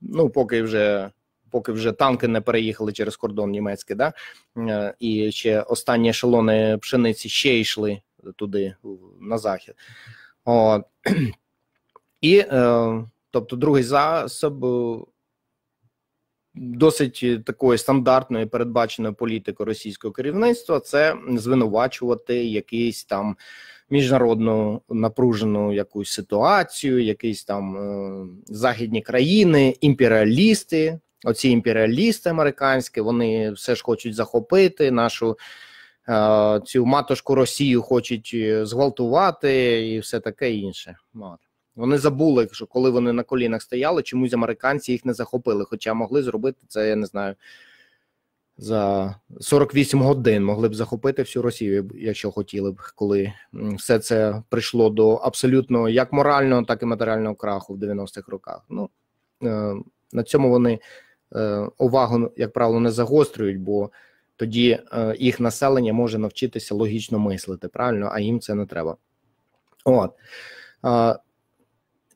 Ну, поки вже поки вже танки не переїхали через кордон німецький, да е, і ще останні ешелони пшениці ще йшли туди, на захід. От. І е, тобто, другий засоб досить е, такої стандартної передбаченої політики російського керівництва це звинувачувати якийсь там міжнародну напружену якусь ситуацію, якісь там е, західні країни, імперіалісти. Оці імперіалісти американські, вони все ж хочуть захопити нашу. Е, цю матушку Росію хочуть е, зґвалтувати і все таке інше. От. Вони забули, що коли вони на колінах стояли, чомусь американці їх не захопили. Хоча могли зробити це, я не знаю, за 48 годин могли б захопити всю Росію, якщо хотіли б, коли все це прийшло до абсолютно як морального, так і матеріального краху в 90-х роках. Ну е, на цьому вони е, увагу, як правило, не загострюють, бо тоді е, їх населення може навчитися логічно мислити, правильно, а їм це не треба. От.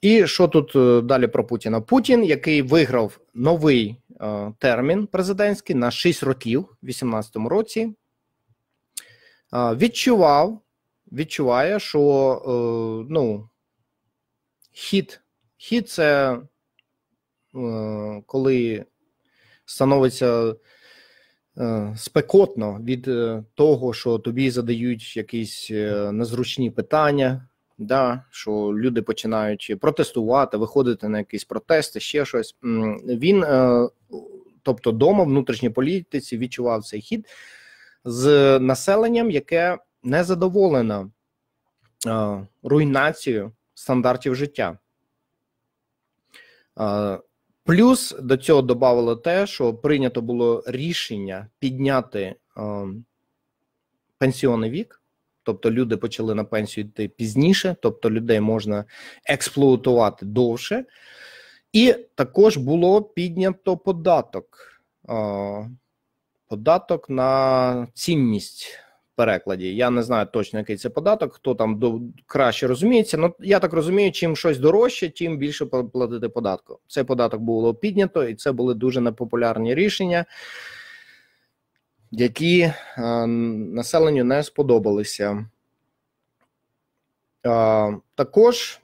І що тут е, далі про Путіна? Путін, який виграв новий е, термін президентський на 6 років в 2018 році, е, відчував, відчуває, що е, ну, хід, хід це е, коли становиться е, спекотно від того, що тобі задають якісь незручні питання да, що люди починають протестувати, виходити на якісь протести, ще щось. Він, е, тобто, дома в внутрішній політиці відчував цей хід з населенням, яке не задоволено е, руйнацією стандартів життя. Е, плюс до цього додавало те, що прийнято було рішення підняти пенсіонний вік тобто люди почали на пенсію йти пізніше, тобто людей можна експлуатувати довше, і також було піднято податок. Податок на цінність в перекладі. Я не знаю точно, який це податок, хто там до краще розуміється. Ну я так розумію, чим щось дорожче, тим більше платити податку. Цей податок було піднято, і це були дуже непопулярні рішення які е, населенню не сподобалися. Е, також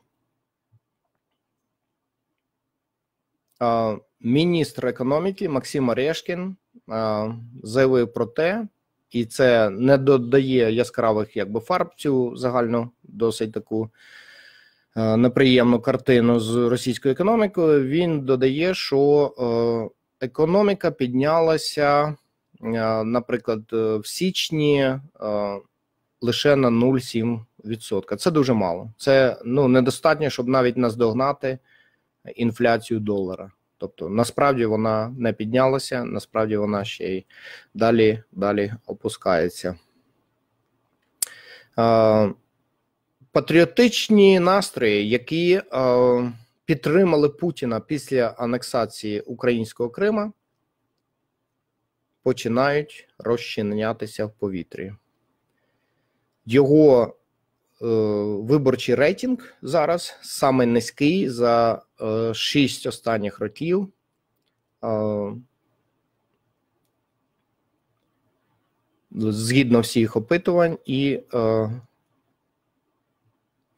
е, міністр економіки Максим Орешкін заявив про те, і це не додає яскравих якби фарб цю загальну досить таку неприємну картину з російською економікою. Він додає, що економіка піднялася. Е, наприклад, е, в січні е, лише на 0,7%. Це дуже мало. Це ну недостатньо, щоб навіть наздогнати інфляцію долара. Тобто, насправді вона не піднялася, насправді вона ще й далі далі опускається. Патріотичні настрої, які підтримали Путіна після анексації українського Крима, починають розчинятися в повітрі. Його е, виборчий рейтинг зараз саме низький за е, 6 останніх років. Е, згідно всіх опитувань, і е,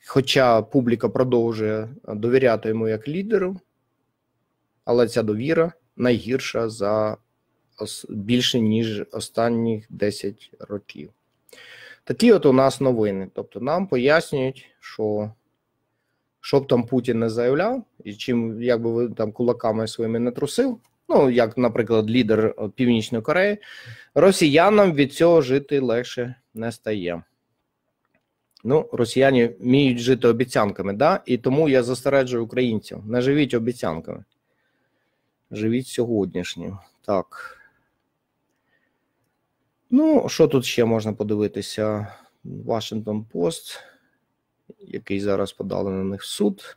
хоча публіка продовжує довіряти йому як лідеру, але ця довіра найгірша за більше ніж останніх 10 років. Такі от у нас новини. Тобто нам пояснюють, що що б там Путін не заявляв, і чим як би там кулаками своїми не трусив. Ну, як, наприклад, лідер е, Північної Кореї, росіянам від цього жити легше не стає. Ну, росіяни вміють жити обіцянками, да? і тому я застереджую українців: не живіть обіцянками. Живіть сьогоднішнім. Так. Ну, що тут ще можна подивитися? Вашингтон Пост, який зараз подали на них в суд.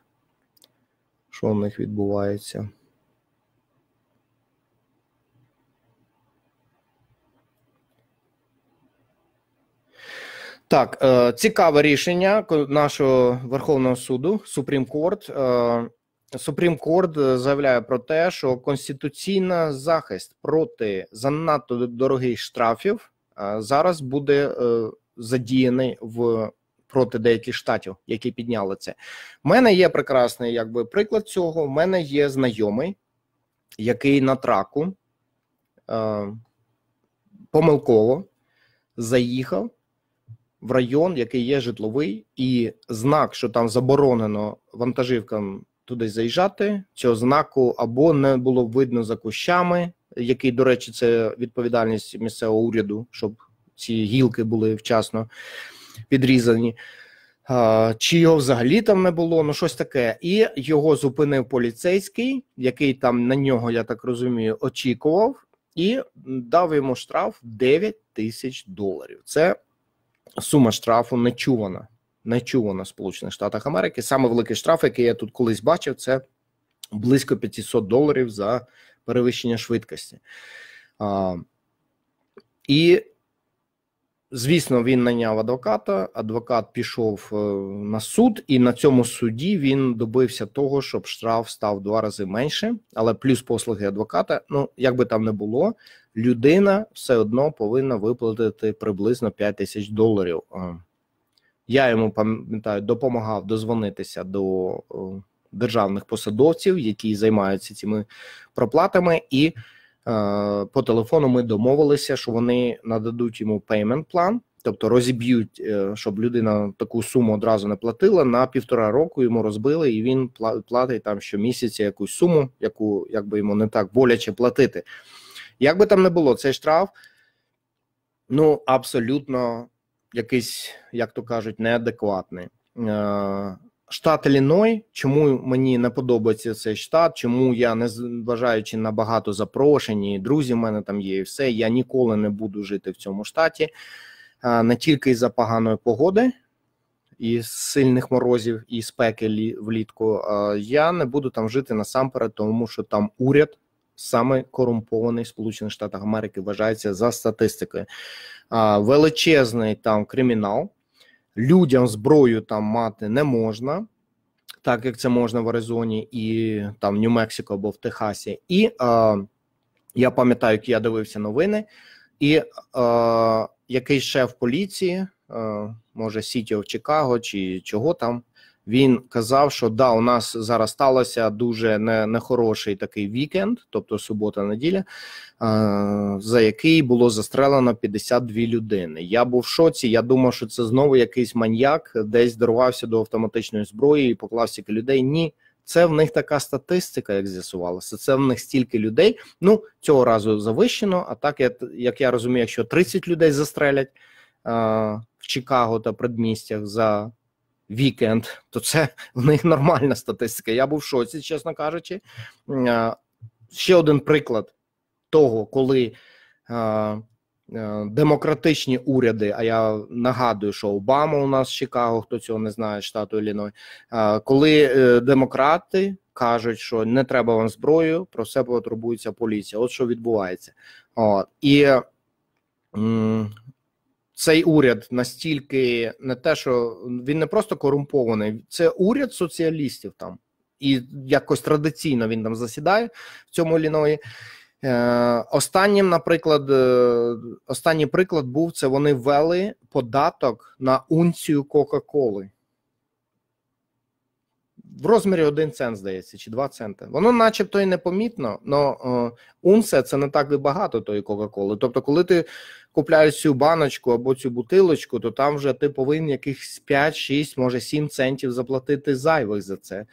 Що в них відбувається? Так, е, цікаве рішення нашого Верховного суду Supreme Court. Е, Супрім Корт е, заявляє про те, що конституційна захист проти занадто дорогих штрафів е, зараз буде е, задіяний в проти деяких штатів, які підняли це. У мене є прекрасний якби приклад цього. У мене є знайомий, який на траку помилково заїхав. В район, який є житловий, і знак, що там заборонено вантажівкам туди заїжджати, цього знаку або не було видно за кущами, який, до речі, це відповідальність місцевого уряду, щоб ці гілки були вчасно підрізані. Чи його взагалі там не було, ну щось таке, і його зупинив поліцейський, який там на нього, я так розумію, очікував, і дав йому штраф 9 тисяч доларів. Це сума штрафу нечувана не чувано в Сполучених Штатах Америки. Саме великий штраф, який я тут колись бачив, це близько 500 доларів за перевищення швидкості. А, І, звісно, він наняв адвоката. Адвокат пішов е, на суд, і на цьому суді він добився того, щоб штраф став два рази менше, але плюс послуги адвоката, ну як би там не було, людина все одно повинна виплатити приблизно 5 тисяч доларів. Е. Я йому пам'ятаю, допомагав дозвонитися до е, державних посадовців, які займаються цими проплатами, і е, по телефону ми домовилися, що вони нададуть йому пеймент план, тобто розіб'ють, е, щоб людина таку суму одразу не платила. На півтора року йому розбили, і він платить там щомісяця якусь суму, яку якби йому не так боляче платити. Як би там не було цей штраф, ну абсолютно якийсь, як то кажуть, неадекватний. Е, штат Іліной, чому мені не подобається цей штат, чому я, не зважаючи на багато запрошень, і друзі в мене там є, і все, я ніколи не буду жити в цьому штаті, е, не тільки із за поганої погоди і сильних морозів і спеки влітку. Я не буду там жити насамперед, тому що там уряд саме корумпований Сполучених Штатах Америки вважається за статистикою. Величезний там кримінал, людям зброю там мати не можна, так як це можна в Аризоні і там Нью-Мексико або в Техасі. І а, я пам'ятаю, як я дивився новини, і а, якийсь шеф поліції. Може, Сіті в Чикаго, чи чого там він казав, що да, у нас зараз сталося дуже нехороший не такий вікенд, тобто субота-неділя, за який було застрелено 52 людини. Я був в шоці. Я думав, що це знову якийсь маньяк, десь дорвався до автоматичної зброї і поклав стільки людей. Ні, це в них така статистика, як з'ясувалося. Це в них стільки людей. Ну цього разу завищено. А так як я розумію, якщо 30 людей застрелять в Чикаго та предмістях за вікенд, то це в них нормальна статистика. Я був в шоці, чесно кажучи. Ще один приклад того, коли е, демократичні уряди, а я нагадую, що Обама у нас Чикаго, хто цього не знає, штату Іліной, коли е, демократи. Кажуть, що не треба вам зброю, про все потребується поліція. От що відбувається. От. І цей уряд настільки не те, що він не просто корумпований, це уряд соціалістів там, і якось традиційно він там засідає в цьому ліної. Е, останнім, наприклад, е, останній приклад був це: вони ввели податок на унцію Кока-Коли в розмірі 1 цент, здається, чи 2 цента. Воно начебто і непомітно, але унце це не так і багато тої Кока-Коли. Тобто, коли ти купляєш цю баночку або цю бутилочку, то там вже ти повинен якихось 5, 6, може 7 центів заплатити зайвих за це.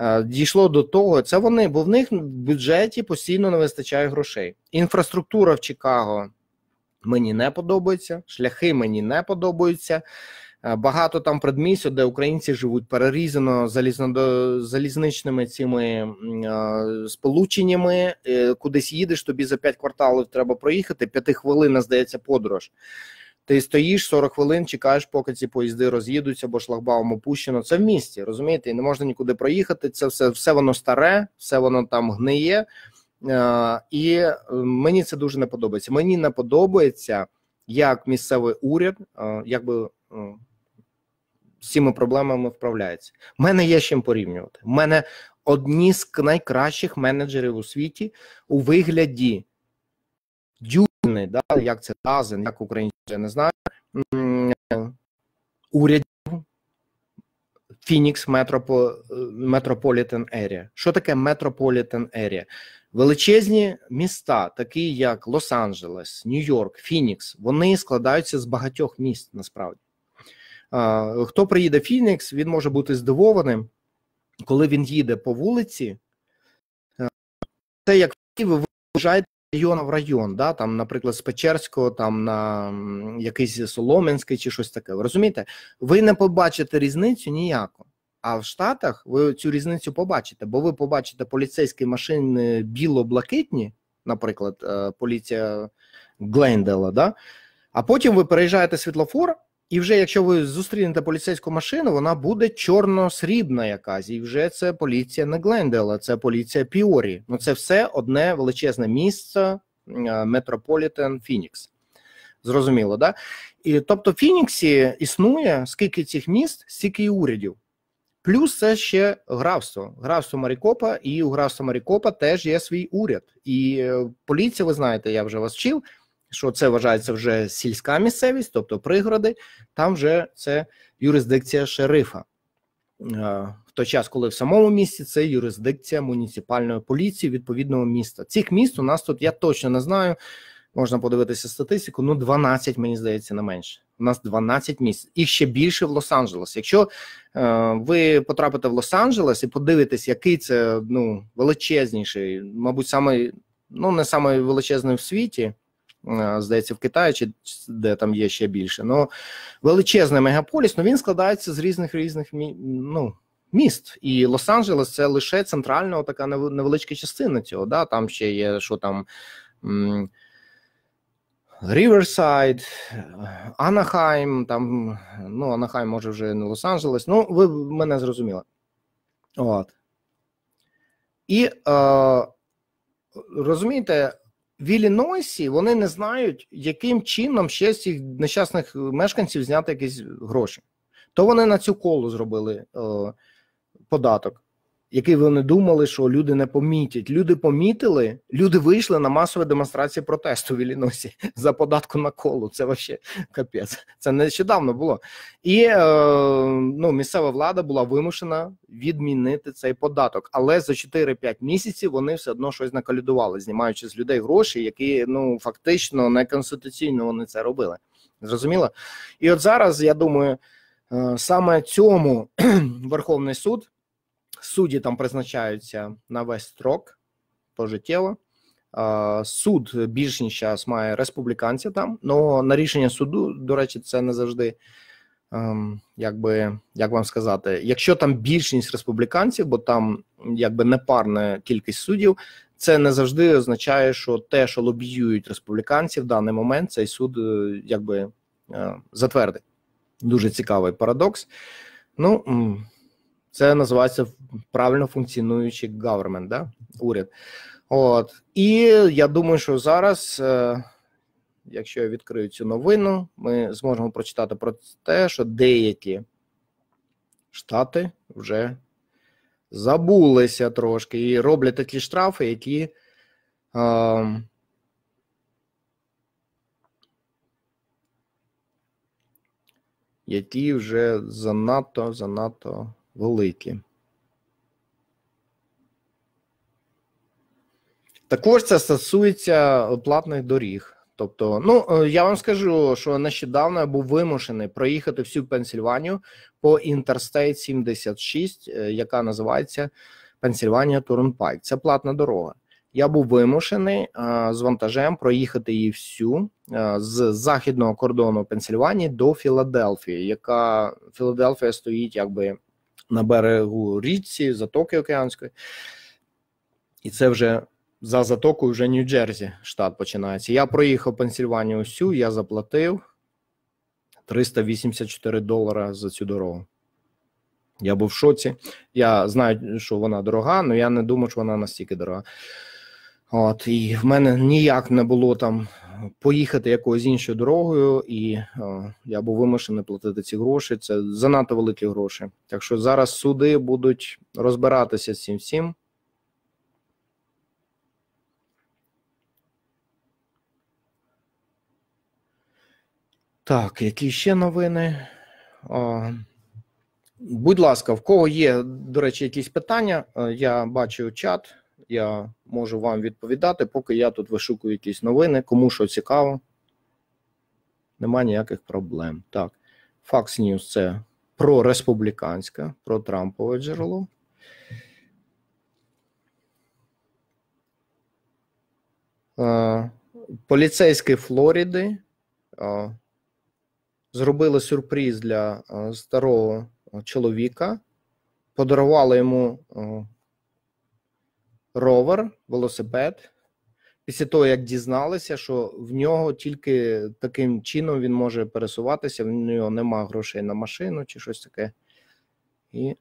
Е, дійшло до того, це вони, бо в них в бюджеті постійно не вистачає грошей. Інфраструктура в Чикаго мені не подобається, шляхи мені не подобаються. Е, багато там предмістя, де українці живуть перерізано залізничними цими е, сполученнями. Е, кудись їдеш, тобі за п'ять кварталів треба проїхати. П'яти хвилин, здається, подорож. Ти стоїш 40 хвилин, чекаєш, поки ці поїзди роз'їдуться, бо шлагбаум опущено. Це в місті, розумієте, і не можна нікуди проїхати. Це все все воно старе, все воно там гниє. І мені це дуже не подобається. Мені не подобається як місцевий уряд, якби з цими проблемами вправляється. У мене є чим порівнювати. У мене одні з найкращих менеджерів у світі у вигляді дюни, да, як це Дазен, як українці я не знаю, урядів Phoenix е, Metropolitan Area. Що таке Metropolitan Area? Величезні міста, такі як Лос-Анджелес, Нью-Йорк, Фінікс, вони складаються з багатьох міст насправді. Хто приїде в Фінікс, він може бути здивованим, коли він їде по вулиці. Це як ви виїжджаєте район в район, да, там, наприклад, з Печерського, там на якийсь Солом'янський чи щось таке. Ви розумієте? Ви не побачите різницю ніяку. А в Штатах ви цю різницю побачите, бо ви побачите поліцейські машини біло-блакитні, наприклад, е, поліція Глендела, да? а потім ви переїжджаєте світлофор, і вже якщо ви зустрінете поліцейську машину, вона буде чорно-срібна якась, і вже це поліція не Глендела, це поліція Піорі. Ну це все одне величезне місце е, метрополітен Фінікс. Зрозуміло, да? І тобто в Фініксі існує скільки цих міст, стільки і урядів. Плюс це ще графство, графство Марікопа, і у графства Марікопа теж є свій уряд. І е, поліція, ви знаєте, я вже вас вчив що це вважається вже сільська місцевість, тобто пригороди, там вже це юрисдикція шерифа. Е, в той час, коли в самому місті це юрисдикція муніципальної поліції відповідного міста. Цих міст у нас тут я точно не знаю. Можна подивитися статистику. Ну, 12, мені здається, не менше. У нас 12 місць, і ще більше в Лос-Анджелес. Якщо е, ви потрапите в Лос-Анджелес і подивитесь, який це ну величезніший, мабуть, саме ну не самий величезний в світі. Е, здається, в Китаї чи де там є ще більше. Ну величезний мегаполіс, ну він складається з різних різних ну, міст. І Лос-Анджелес це лише центральна така невеличка частина цього. Да? Там ще є що там. Ріверсайд, Анахайм, там, ну, Анахайм, може, вже не Лос-Анджелес. Ну, ви мене зрозуміли. От. І е, розумієте, в Іллінойсі вони не знають, яким чином ще з цих нещасних мешканців зняти якісь гроші. То вони на цю колу зробили е, податок який вони думали, що люди не помітять. Люди помітили, люди вийшли на масові демонстрації протесту в Іліносі за податку на колу. Це вообще капець. Це нещодавно було. І е, ну, місцева влада була вимушена відмінити цей податок. Але за 4-5 місяців вони все одно щось накалідували, знімаючи з людей гроші, які ну фактично неконституційно вони це робили. Зрозуміло? І от зараз я думаю, е, саме цьому Верховний суд. Судді там призначаються на весь строк пожиттєво. Суд більш ніж час має республіканця там, але на рішення суду, до речі, це не завжди. Ем, якби як вам сказати, якщо там більшість республіканців, бо там якби непарна кількість суддів, це не завжди означає, що те, що лобіюють республіканці в даний момент, цей суд е, якби е, затвердить. Дуже цікавий парадокс. Ну це називається правильно функціонуючий government, да? уряд. От. І я думаю, що зараз, е, якщо я відкрию цю новину, ми зможемо прочитати про те, що деякі штати вже забулися трошки і роблять такі штрафи, які. Е, які вже занадто занадто великі. Також це стосується платних доріг. Тобто, ну е, я вам скажу, що нещодавно я був вимушений проїхати всю Пенсільванію по Інтерстейт 76, е, яка називається Пенсільванія Турнпайк. Це платна дорога. Я був вимушений е, з вантажем проїхати її всю з західного кордону Пенсільванії до Філадельфії, яка Філадельфія стоїть якби на берегу річці, затоки океанської, і це вже за затокою вже Нью-Джерсі штат починається. Я проїхав Пенсільванію усю, я заплатив 384 долара за цю дорогу. Я був в шоці. Я знаю, що вона дорога, але я не думав, що вона настільки дорога. От, і в мене ніяк не було там поїхати якоюсь іншою дорогою, і е, я був вимушений платити ці гроші. Це занадто великі гроші. Так що зараз суди будуть розбиратися з цим всім. Так, які ще новини? А, е, будь ласка, в кого є, до речі, якісь питання? Е, я бачу чат я можу вам відповідати, поки я тут вишукую якісь новини, кому що цікаво. Нема ніяких проблем. Так, Fox News – це про республіканське, про Трампове джерело. Е, поліцейські Флориди. Е, зробили сюрприз для е, старого чоловіка, подарували йому ровер, велосипед. Після того, як дізналися, що в нього тільки таким чином він може пересуватися, в нього нема грошей на машину чи щось таке. І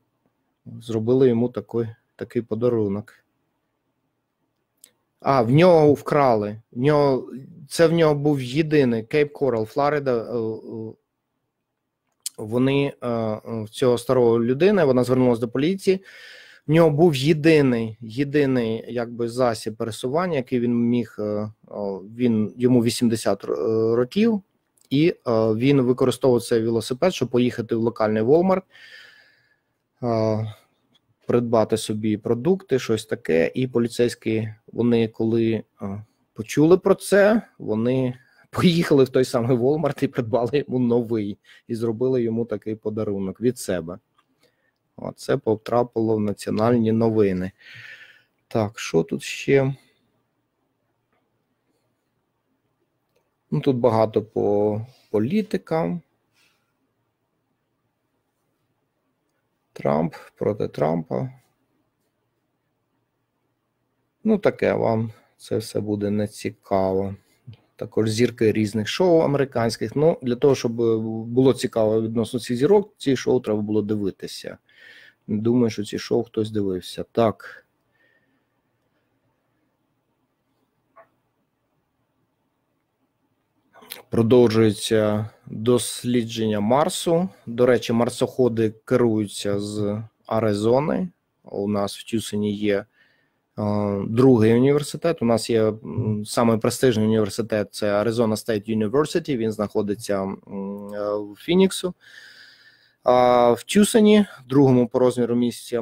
зробили йому такий, такий подарунок. А, в нього вкрали. В нього, Це в нього був єдиний Кейп Корал, Флорида. Е, е, вони е, цього старого людини, вона звернулася до поліції. В нього був єдиний єдиний якби засіб пересування, який він міг. Е, він йому 80 е, років, і е, він використовував цей велосипед, щоб поїхати в локальний Walmart, придбати собі продукти, щось таке. І поліцейські вони коли почули про це, вони поїхали в той самий Walmart і придбали йому новий і зробили йому такий подарунок від себе. Оце потрапило в національні новини. Так, що тут ще? Ну, Тут багато по політикам. Трамп проти Трампа. Ну, таке вам це все буде нецікаво. Також зірки різних шоу американських. Ну, для того, щоб було цікаво відносно цих зірок, ці шоу треба було дивитися. Думаю, що ці шоу хтось дивився. Так. Продовжується дослідження Марсу. До речі, марсоходи керуються з Аризони. У нас в Тюсені є е, другий університет. У нас є самий престижний університет це Arizona State University. Він знаходиться в е, Фініксу в Тюсені, другому по розміру місті е,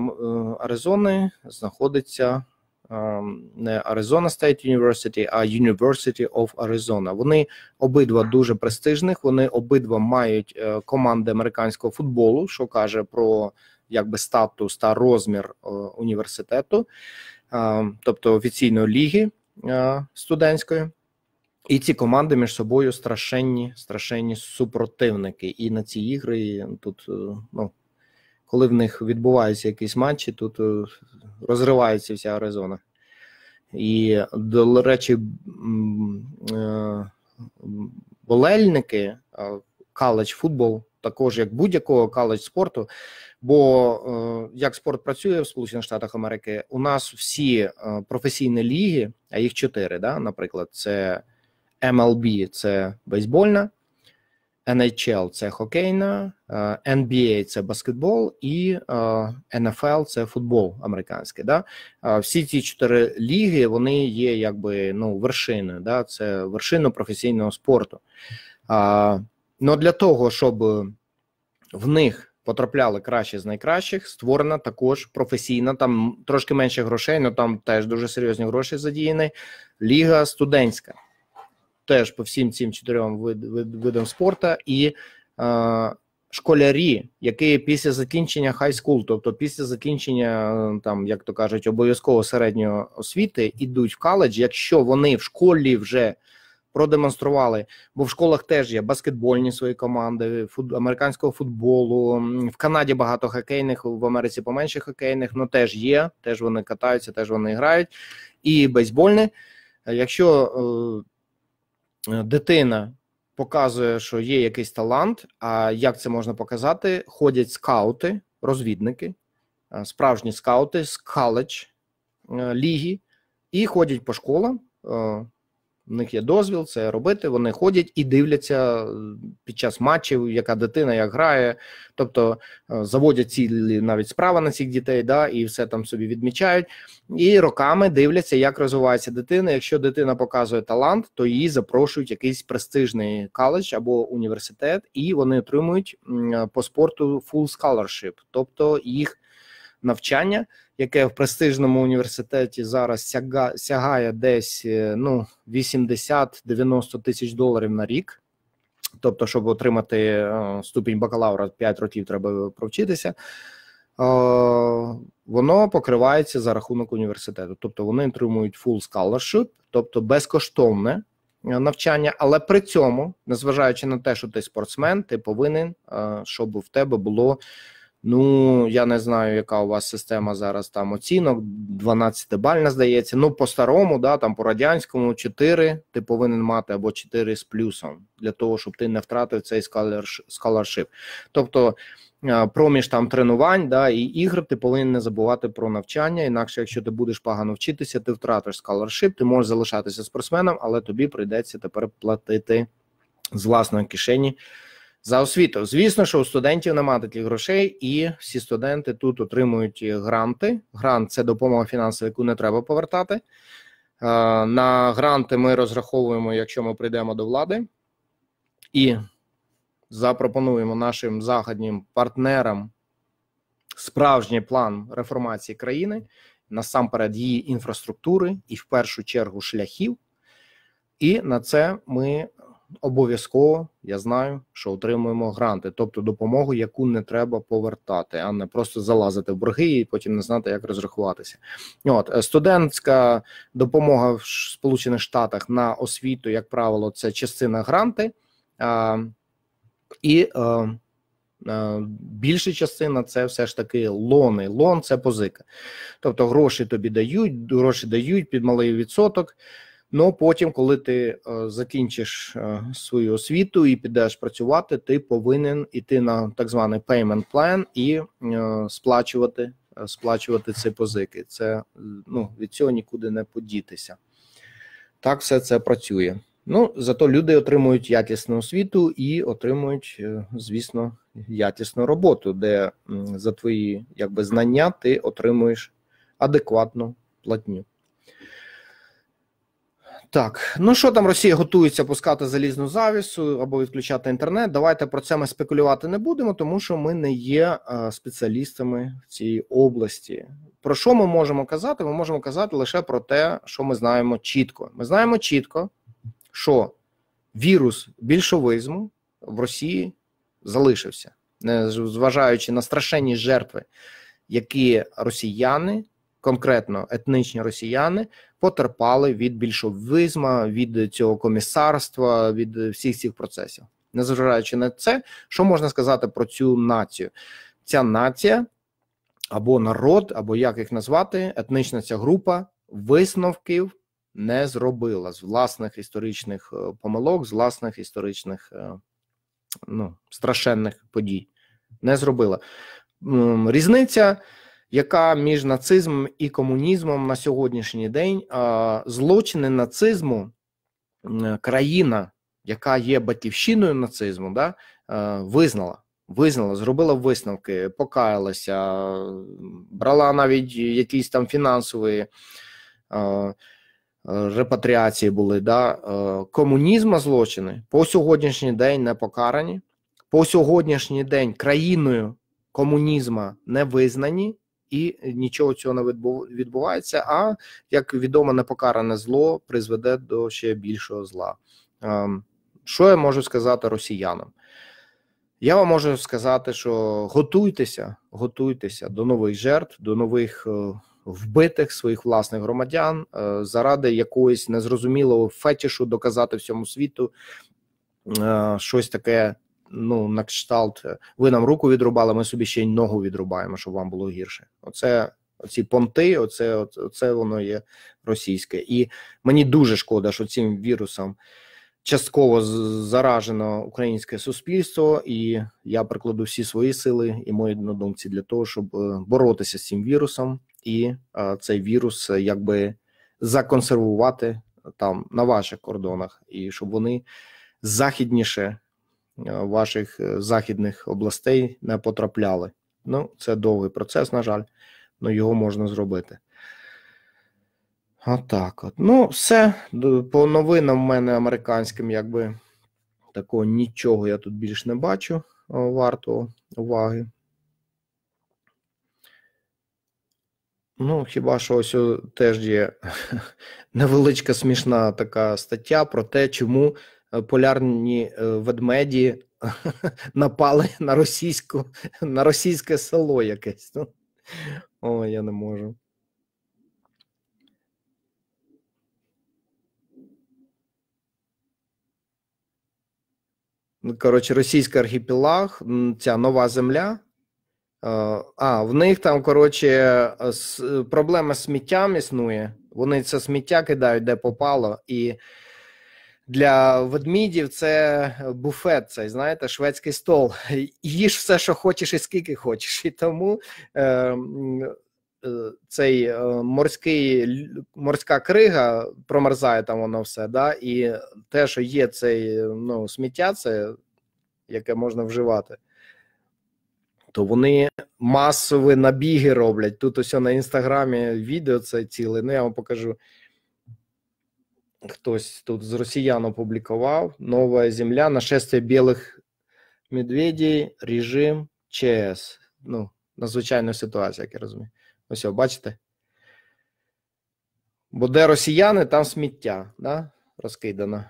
Аризони, знаходиться ем, не Arizona State University, а University of Arizona. Вони обидва дуже престижних. Вони обидва мають е, команди американського футболу, що каже про якби статус та розмір е, університету, ем, тобто офіційної ліги студентської. І ці команди між собою страшенні, страшенні супротивники. І на ці ігри тут, е, ну коли в них відбуваються якісь матчі, тут е, розривається вся Аризона. І, до речі, болельники каледж футбол, також як будь-якого каледж спорту. Бо е, як спорт працює в Сполучених Штатах Америки, у нас всі професійні ліги, а їх чотири. да, Наприклад, це MLB ем це бейсбольна, NHL це хокейна, NBA е, це баскетбол і NFL е, це футбол американський. Да? Е, всі ці чотири ліги вони є якби ну, вершиною. Да? Це вершина професійного спорту. Но ну, для того, щоб в них. Потрапляли краще з найкращих, створена також професійна, там трошки менше грошей, але ну, там теж дуже серйозні гроші задіяні. Ліга студентська теж по всім цим чотирьом вид, вид, видам спорту, і е, школярі, які після закінчення хай-скул, тобто після закінчення, е, там як то кажуть, обов'язково середньої освіти, йдуть в коледж, якщо вони в школі вже. Продемонстрували, бо в школах теж є баскетбольні свої команди, фут, американського футболу. В Канаді багато хокейних, в Америці поменше хокейних, але теж є, теж вони катаються, теж вони грають. І бейсбольне. Якщо е, Е, дитина показує, що є якийсь талант. А як це можна показати? Ходять скаути, розвідники, е, справжні скаути з каледж ліги, і ходять по школам, е, в них є дозвіл це робити. Вони ходять і дивляться е, під час матчів, яка дитина як грає, тобто е, заводять цілі навіть справи на цих дітей, да, і все там собі відмічають. І роками дивляться, як розвивається дитина. Якщо дитина показує талант, то її запрошують якийсь престижний каледж або університет, і вони отримують е, по спорту full scholarship, тобто їх навчання яке в престижному університеті зараз сяга сягає десь е, ну 80-90 тисяч доларів на рік. Тобто, щоб отримати е, ступінь бакалавра 5 років, треба провчитися. Е, воно покривається за рахунок університету. Тобто вони отримують full scholarship, тобто безкоштовне навчання. Але при цьому, незважаючи на те, що ти спортсмен, ти повинен, щоб в тебе було Ну, я не знаю, яка у вас система зараз там оцінок, 12-бальна, здається. Ну, по-старому, да, там по радянському 4 ти повинен мати або 4 з плюсом для того, щоб ти не втратив цей скаларшип. Тобто, е, проміж там тренувань да, і ігр, ти повинен не забувати про навчання. Інакше, якщо ти будеш погано вчитися, ти втратиш скаларшип, ти можеш залишатися спортсменом, але тобі прийдеться тепер платити з власної кишені за освіту. Звісно, що у студентів немає таких грошей, і всі студенти тут отримують гранти. Грант це допомога фінансова, яку не треба повертати. Е, на гранти ми розраховуємо, якщо ми прийдемо до влади, і запропонуємо нашим західнім партнерам справжній план реформації країни, насамперед її інфраструктури і в першу чергу шляхів. І на це ми е, обов'язково я знаю, що отримуємо гранти, тобто допомогу, яку не треба повертати, а не просто залазити в борги і потім не знати, як розрахуватися. От е, студентська допомога в Сполучених Штатах на освіту, як правило, це частина гранти а, і. А, е, е, Більша частина це все ж таки лони. Лон це позика. Тобто гроші тобі дають, гроші дають під малий відсоток. Ну потім, коли ти е, закінчиш е, свою освіту і підеш працювати, ти повинен іти на так званий payment plan і е, сплачувати сплачувати ці позики. Це ну, від цього нікуди не подітися. Так, все це працює. Ну зато люди отримують якісну освіту і отримують, звісно, якісну роботу, де за твої якби знання ти отримуєш адекватну платню. Так, ну що там Росія готується пускати залізну завісу або відключати інтернет? Давайте про це ми спекулювати не будемо, тому що ми не є е, спеціалістами в цій області. Про що ми можемо казати? Ми можемо казати лише про те, що ми знаємо чітко. Ми знаємо чітко, що вірус більшовизму в Росії залишився, не зважаючи на страшенні жертви, які росіяни конкретно етнічні росіяни потерпали від більшовизма, від цього комісарства, від всіх цих процесів. Незважаючи на це, що можна сказати про цю націю? Ця нація або народ, або як їх назвати, етнічна ця група висновків не зробила з власних історичних е, помилок, з власних історичних е, ну, страшенних подій. Не зробила різниця яка між нацизмом і комунізмом на сьогоднішній день злочини нацизму країна, яка є батьківщиною нацизму, да, визнала. Визнала, зробила висновки, покаялася, брала навіть якісь там фінансові репатріації були. Да? Комунізма злочини по сьогоднішній день не покарані, по сьогоднішній день країною комунізма не визнані, і нічого цього не відбувається. А як відомо, непокаране зло призведе до ще більшого зла. Ем, що я можу сказати росіянам? Я вам можу сказати, що готуйтеся, готуйтеся до нових жертв, до нових е, вбитих своїх власних громадян е, заради якоїсь незрозумілого фетішу доказати всьому світу е, щось таке ну на кшталт, е, ви нам руку відрубали, ми собі ще й ногу відрубаємо, щоб вам було гірше. Оце оці понти, оце, оце воно є російське, і мені дуже шкода, що цим вірусом. Частково заражено українське суспільство, і я прикладу всі свої сили і мої однодумці для того, щоб е, боротися з цим вірусом, і а, е, цей вірус якби законсервувати там на ваших кордонах, і щоб вони західніше Е, ваших е, західних областей не потрапляли. Ну, це довгий процес, на жаль, але ну, його можна зробити. Отак от. Ну, все. По новинам в мене американським, якби такого нічого я тут більш не бачу е, вартого уваги. Ну, хіба що ось теж є невеличка смішна така стаття про те, чому Е, полярні е, ведмеді напали на російську, на російське село якесь. Ну, О, я не можу. Ну, коротше, російський архіпелаг, ця нова земля. Е, а, в них там, коротше, проблема з сміттям існує. Вони це сміття кидають, де попало, і для ведмідів це е, буфет, цей знаєте, шведський стол. Їж все, що хочеш, і скільки хочеш. І тому е, е цей е, морський морська крига промерзає там воно все. да, І те, що є цей ну, сміття, це яке можна вживати. То вони масові набіги роблять. Тут ось на інстаграмі відео це ціле, ну я вам покажу хтось тут з росіян опублікував нова земля, нашестя білих медведей, режим ЧС. Ну, надзвичайна ситуація, як я розумію. Ось, бачите? Бо де росіяни, там сміття, да? розкидано.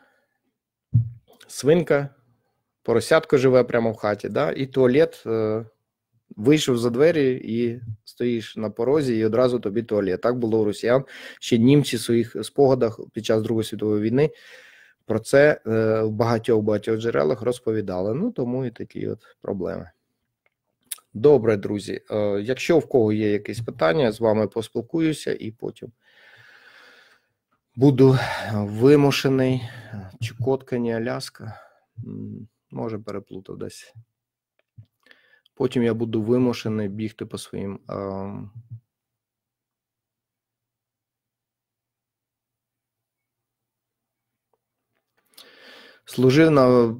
Свинка, поросятко живе прямо в хаті, да? і туалет е Вийшов за двері і стоїш на порозі, і одразу тобі туалет. Так було у росіян. Ще німці в своїх спогадах під час Другої світової війни про це е, в багатьох багатьох джерелах розповідали. Ну тому і такі от проблеми. Добре, друзі. Е, якщо в кого є якісь питання, з вами поспілкуюся і потім буду е, вимушений. Чукотка, не Аляска. Може, переплутав десь. Потім я буду вимушений бігти по своїм. А... Служив на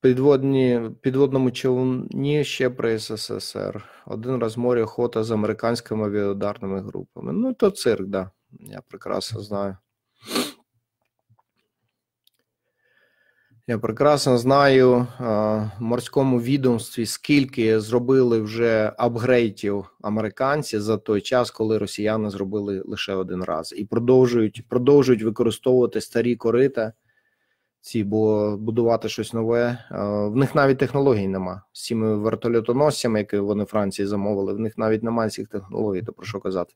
підводні, підводному човні ще при СССР. Один раз морі охота з американськими авіодарними групами. Ну, то цирк, да. Я прекрасно знаю. Я прекрасно знаю е, в морському відомстві, скільки зробили вже апгрейтів американці за той час, коли росіяни зробили лише один раз, і продовжують продовжують використовувати старі корита ці, бо будувати щось нове. Е, в них навіть технологій нема з цими вертольотоносцями, які вони Франції замовили. В них навіть немає цих технологій, то про що казати.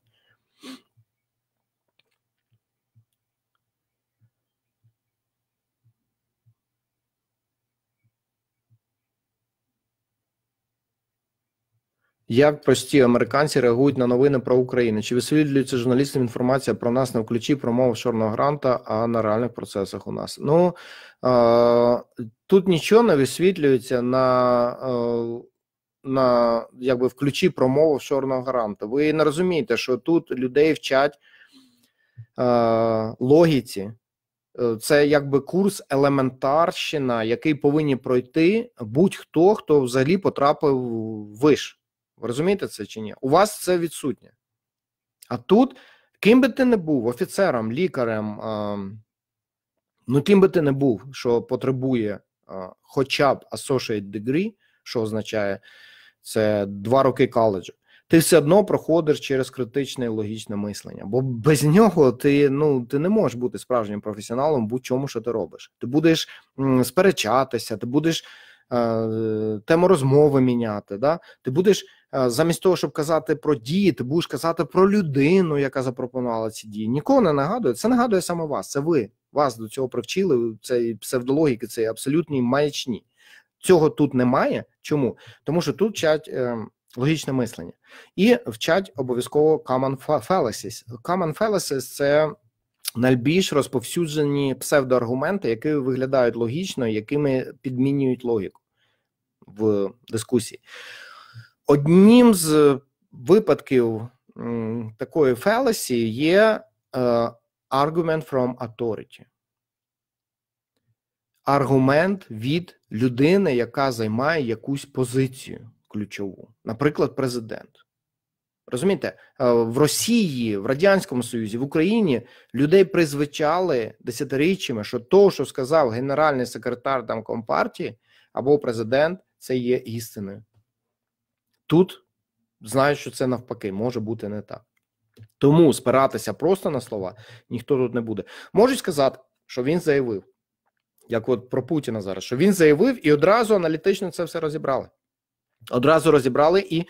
Як прості американці реагують на новини про Україну? Чи висвітлюється журналістам інформація про нас не в ключі про мову чорного гранта, а на реальних процесах у нас? Ну е- тут нічого не висвітлюється на е- на якби в ключі промови чорного гранта. Ви не розумієте, що тут людей вчать е- логіці. Е, це якби курс елементарщина, який повинні пройти будь-хто, хто взагалі потрапив виш. Ви розумієте це чи ні? У вас це відсутнє. А тут, ким би ти не був офіцером, лікарем, ну ким би ти не був, що потребує хоча б associate degree, що означає це два роки коледжу. Ти все одно проходиш через критичне і логічне мислення, бо без нього ти ну ти не можеш бути справжнім професіоналом будь-чому, що ти робиш. Ти будеш сперечатися, ти будеш е, тему розмови міняти. да? Ти будеш Е, замість того, щоб казати про дії, ти будеш казати про людину, яка запропонувала ці дії. Нікого не нагадує. Це нагадує саме вас. Це ви вас до цього привчили. Це псевдологіки, це абсолютні маячні. Цього тут немає. Чому? Тому що тут вчать е, логічне мислення і вчать обов'язково common fallacies. Common fallacies – це найбільш розповсюджені псевдоаргументи, які виглядають логічно, якими підмінюють логіку в дискусії. Однім з випадків такої фелесі є argument е, from authority. Аргумент від людини, яка займає якусь позицію ключову, наприклад, президент. Розумієте, е, в Росії, в Радянському Союзі, в Україні людей призвичали десятиріччями, що то, що сказав генеральний секретар там компартії або президент, це є істиною. Тут знаю, що це навпаки може бути не так. Тому спиратися просто на слова ніхто тут не буде. Можуть сказати, що він заявив, як от про Путіна зараз, що він заявив і одразу аналітично це все розібрали. Одразу розібрали і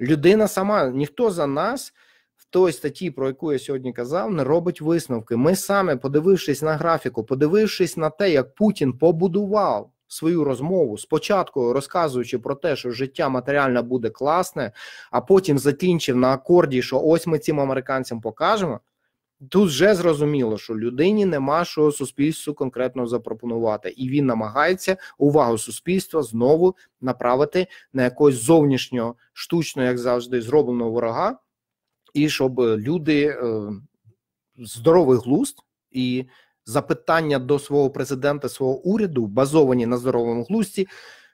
людина сама, ніхто за нас. в Той статті, про яку я сьогодні казав, не робить висновки. Ми саме подивившись на графіку, подивившись на те, як Путін побудував свою розмову спочатку розказуючи про те, що життя матеріально буде класне, а потім закінчив на акорді, що ось ми цим американцям покажемо. Тут вже зрозуміло, що людині нема що суспільству конкретно запропонувати, і він намагається увагу суспільства знову направити на якогось зовнішнього штучно, як завжди, зробленого ворога, і щоб люди е, здоровий глузд і запитання до свого президента, свого уряду, базовані на здоровому глузді,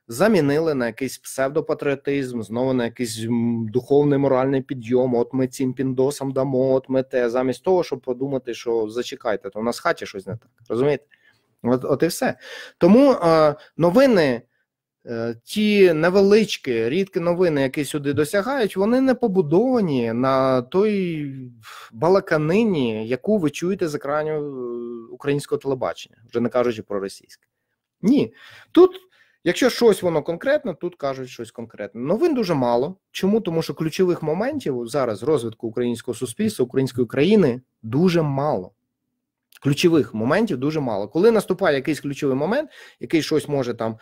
замінили на якийсь псевдопатріотизм, знову на якийсь духовний моральний підйом. От ми цим піндосам дамо, от ми те, замість того, щоб подумати, що зачекайте, то у нас хаті щось не так. Розумієте? От, от і все. Тому е, новини. Ті невеличкі, рідкі новини, які сюди досягають, вони не побудовані на той балаканині, яку ви чуєте з екранів е, українського телебачення, вже не кажучи про російське. Ні. Тут, якщо щось воно конкретне, тут кажуть щось конкретне. Ну, новин дуже мало. Чому? Тому що ключових моментів зараз розвитку українського суспільства, української країни дуже мало. Ключових моментів дуже мало. Коли наступає якийсь ключовий момент, який щось може там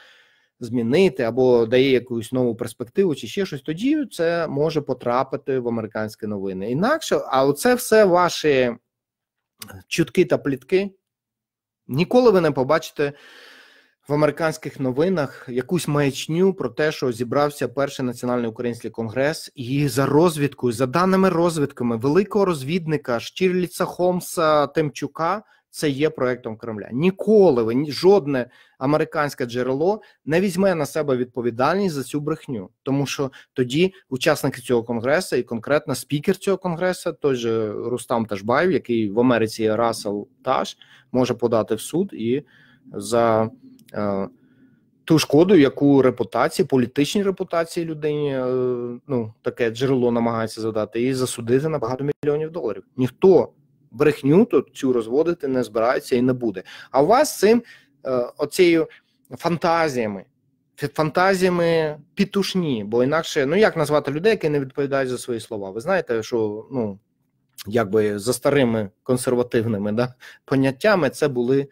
змінити або дає якусь нову перспективу, чи ще щось, тоді це може потрапити в американські новини. Інакше, а оце все ваші чутки та плітки, Ніколи ви не побачите в американських новинах якусь маячню про те, що зібрався перший національний український конгрес, і за розвідкою, за даними розвідками великого розвідника Штірліца Холмса Темчука, це є проектом Кремля. Ніколи ви жодне американське джерело не візьме на себе відповідальність за цю брехню, тому що тоді учасники цього конгресу і конкретно спікер цього конгресу, той же Рустам Ташбаєв, який в Америці Расел Таш, може подати в суд і за. Е, ту шкоду, яку репутації, політичній репутації людині е, ну таке джерело намагається задати, і засудити на багато мільйонів доларів. Ніхто брехню, то цю розводити не збирається і не буде. А у вас цим е, оцією фантазіями, фантазіями пітушні, бо інакше ну як назвати людей, які не відповідають за свої слова. Ви знаєте, що ну якби за старими консервативними да, поняттями це були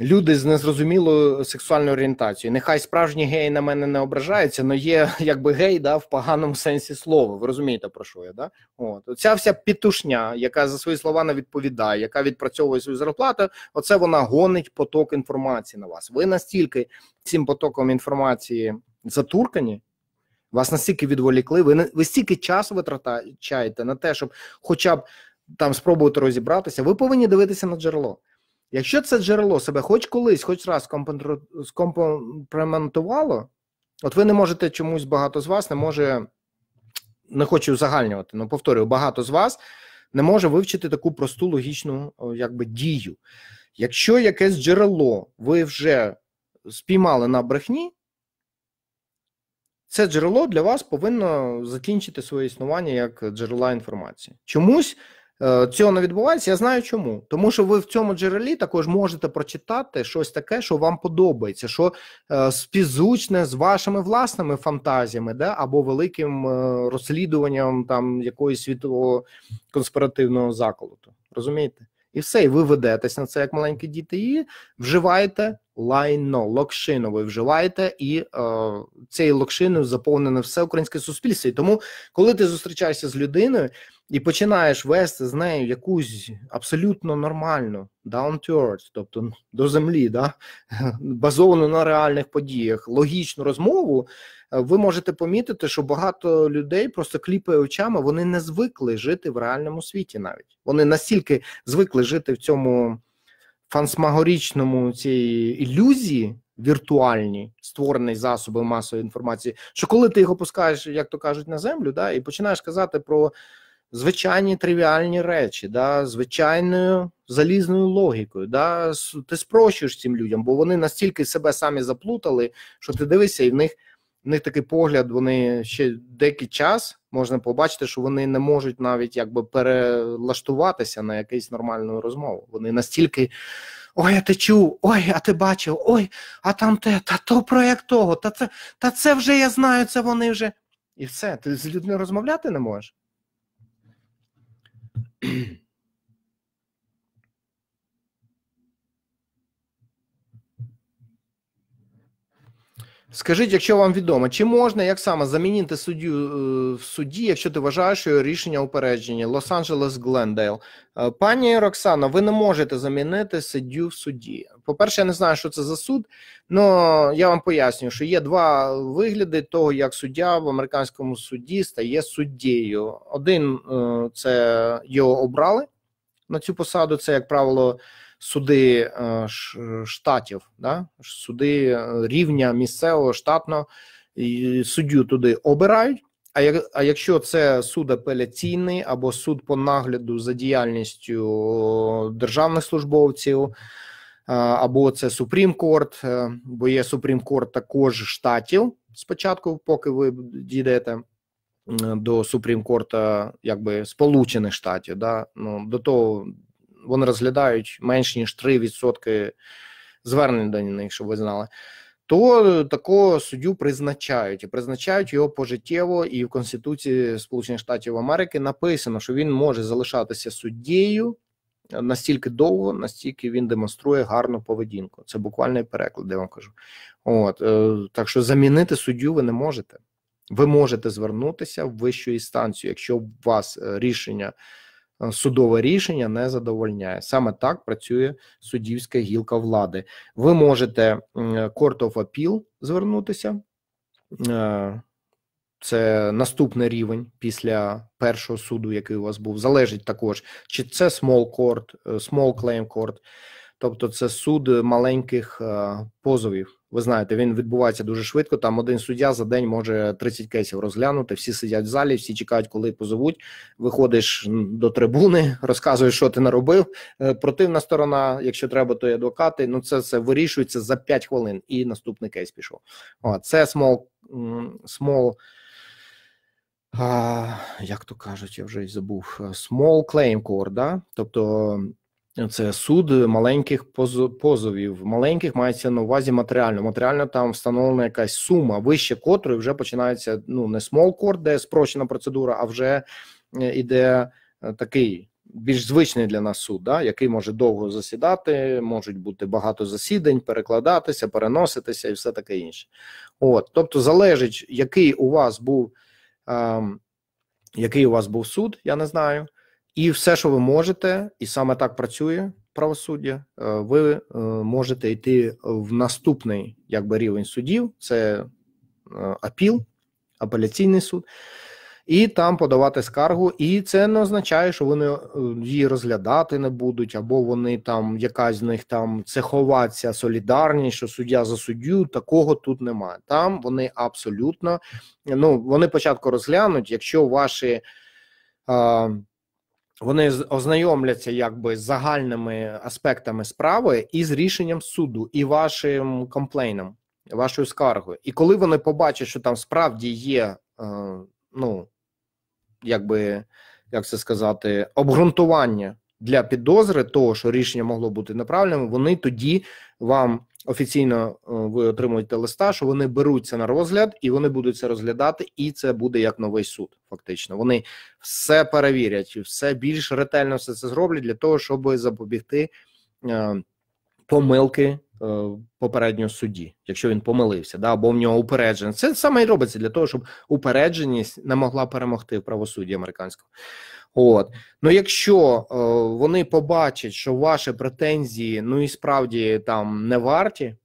Люди з незрозумілою сексуальною орієнтацією. Нехай справжні геї на мене не ображаються, але є якби гей да, в поганому сенсі слова. Ви розумієте, про що я? Да? От ця вся пітушня, яка за свої слова не відповідає, яка відпрацьовує свою зарплату, оце вона гонить поток інформації на вас. Ви настільки цим потоком інформації затуркані, вас настільки відволікли, ви, ви стільки часу витрачаєте на те, щоб хоча б там спробувати розібратися, ви повинні дивитися на джерело. Якщо це джерело себе хоч колись, хоч раз скомпроментувало, от ви не можете чомусь багато з вас не може, не хочу загальнювати, але ну, повторюю, багато з вас не може вивчити таку просту логічну якби дію. Якщо якесь джерело ви вже спіймали на брехні, це джерело для вас повинно закінчити своє існування як джерела інформації. Чомусь Е, цього не відбувається, я знаю чому. Тому що ви в цьому джерелі також можете прочитати щось таке, що вам подобається, що е, спізучне з вашими власними фантазіями, да, або великим е, розслідуванням там якоїсь світового конспіративного заколоту. Розумієте? І все, і ви ведетесь на це, як маленькі діти, і вживаєте лайно, локшину. Ви вживаєте, і е, цією локшиною заповнене все українське суспільство. І тому, коли ти зустрічаєшся з людиною і починаєш вести з нею якусь абсолютно нормальну down to earth, тобто ну, до землі, да, базовану на реальних подіях, логічну розмову ви можете помітити, що багато людей просто кліпає очами, вони не звикли жити в реальному світі навіть. Вони настільки звикли жити в цьому фансмагорічному цій ілюзії віртуальній створеній засоби масової інформації, що коли ти його пускаєш, як то кажуть, на землю, да, і починаєш казати про. Звичайні тривіальні речі, да, звичайною залізною логікою, да, ти спрощуєш цим людям, бо вони настільки себе самі заплутали, що ти дивишся, і в них в них такий погляд, вони ще деякий час можна побачити, що вони не можуть навіть якби перелаштуватися на якусь нормальну розмову. Вони настільки. Ой, а ти чув, ой, а ти бачив, ой, а там те, та то проєкт того, та це та це вже я знаю, це вони вже. І все, ти з людьми розмовляти не можеш. Скажіть, якщо вам відомо, чи можна як саме замінити суддю е, в суді, якщо ти вважаєш, що рішення упереджені? Лос-Анджелес Глендейл. Е, пані Роксано, ви не можете замінити суддю в суді. По-перше, я не знаю, що це за суд, але я вам поясню, що є два вигляди того, як суддя в американському суді стає суддєю. Один е, це його обрали на цю посаду, це, як правило, суди е, штатів, да? суди е, рівня місцевого штатного суддю туди обирають. А як а якщо це суд апеляційний або суд по нагляду за діяльністю державних службовців, е, або це Корт, бо є Корт також штатів спочатку, поки ви дійдете до Супрім Супрімкорта, якби Сполучених Штатів, да? ну, до того вони розглядають менш ніж 3% звернень до них, щоб ви знали. То такого суддю призначають і призначають його пожиттєво, і в Конституції Сполучених Штатів Америки написано, що він може залишатися суддєю настільки довго, настільки він демонструє гарну поведінку. Це буквальний переклад, я вам кажу. От е, так що замінити суддю ви не можете. Ви можете звернутися в вищу інстанцію, якщо у вас е, рішення Е, судове рішення не задовольняє. Саме так працює суддівська гілка влади. Ви можете е, Court of Appeal звернутися. Е, це наступний рівень після першого суду, який у вас був, залежить також, чи це small court, small claim court, тобто це суд маленьких позовів. Ви знаєте, він відбувається дуже швидко. Там один суддя за день може 30 кейсів розглянути. Всі сидять в залі, всі чекають, коли позовуть. Виходиш до трибуни, розказуєш, що ти наробив. Е, противна сторона, якщо треба, то й адвокати. Ну це все вирішується за 5 хвилин, і наступний кейс пішов. О, це small, small а, Як то кажуть, я вже й забув е, small claim court, да? тобто це суд маленьких позовів. Маленьких мається на увазі матеріально. Матеріально там встановлена якась сума, вище котрої вже починається ну не small court, де спрощена процедура, а вже е, іде е, такий більш звичний для нас суд, да, який може довго засідати, можуть бути багато засідань, перекладатися, переноситися і все таке інше. От, тобто, залежить, який у вас був, ем, який у вас був суд, я не знаю. І все, що ви можете, і саме так працює правосуддя, е, ви е, можете йти в наступний якби рівень судів, це е, апіл, апеляційний суд, і там подавати скаргу. І це не означає, що вони її розглядати не будуть, або вони там якась з них там цехова ця солідарність, що суддя за суддю, такого тут немає. Там вони абсолютно ну вони початку розглянуть, якщо ваші вони ознайомляться якби з загальними аспектами справи і з рішенням суду, і вашим комплейном, вашою скаргою. І коли вони побачать, що там справді є, е, ну якби як це сказати, обґрунтування для підозри, того що рішення могло бути неправильним, вони тоді вам офіційно е, ви отримуєте листа, що вони беруться на розгляд і вони будуть це розглядати, і це буде як новий суд. Фактично, вони все перевірять і все більш ретельно все це зроблять для того, щоб запобігти. Е, помилки е, попереднього судді, якщо він помилився, да, або в нього упередженість. Це саме і робиться для того, щоб упередженість не могла перемогти в правосудді американського. От ну, якщо е, вони побачать, що ваші претензії ну і справді там не варті,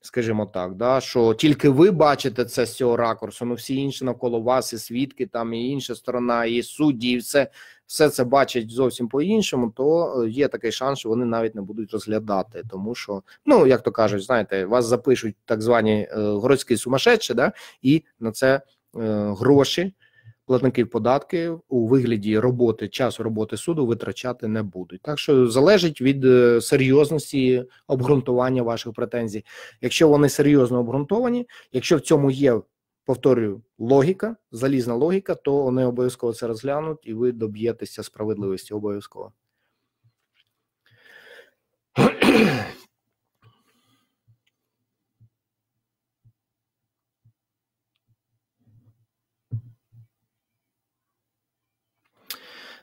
скажімо так, да що тільки ви бачите це з цього ракурсу, ну всі інші навколо вас, і свідки, там і інша сторона, і судді, і все все це бачать зовсім по-іншому, то е, є такий шанс, що вони навіть не будуть розглядати, тому що ну як то кажуть, знаєте, вас запишуть так звані е, городські сумасшедші, да і на це е, гроші. Платників податків у вигляді роботи часу роботи суду витрачати не будуть. Так що залежить від серйозності обґрунтування ваших претензій. Якщо вони серйозно обґрунтовані, якщо в цьому є повторюю, логіка, залізна логіка, то вони обов'язково це розглянуть, і ви доб'єтеся справедливості обов'язково.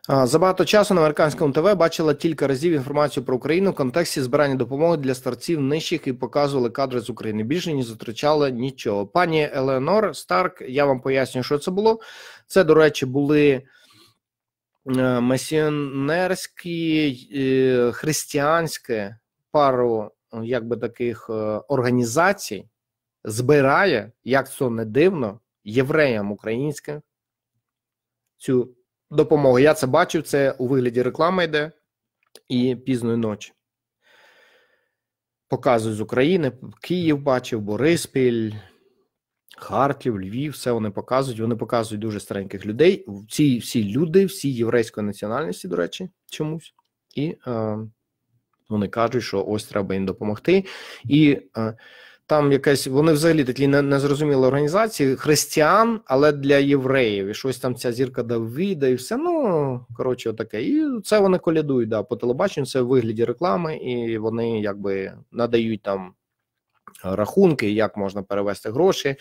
Забагато часу на американському ТВ бачила кілька разів інформацію про Україну в контексті збирання допомоги для старців нижчих і показували кадри з України. Більше не зустрічала нічого. Пані Еленор Старк, я вам пояснюю, що це було. Це, до речі, були е, месіонерські е, християнське пару як таких е, організацій збирає, як це не дивно, євреям українським цю допомоги. Я це бачив, це у вигляді реклами йде і пізної ночі. Показую з України, Київ бачив, Бориспіль, Харків, Львів, все вони показують. Вони показують дуже стареньких людей. Ці всі люди, всі єврейської національності, до речі, чомусь. І е, вони кажуть, що ось треба їм допомогти. І е, там якась вони взагалі такі незрозумілі організації християн, але для євреїв. І щось там ця зірка Давіда і все. Ну коротше, отаке. І це вони колядують да, по телебаченню. Це в вигляді реклами, і вони якби надають там рахунки, як можна перевести гроші.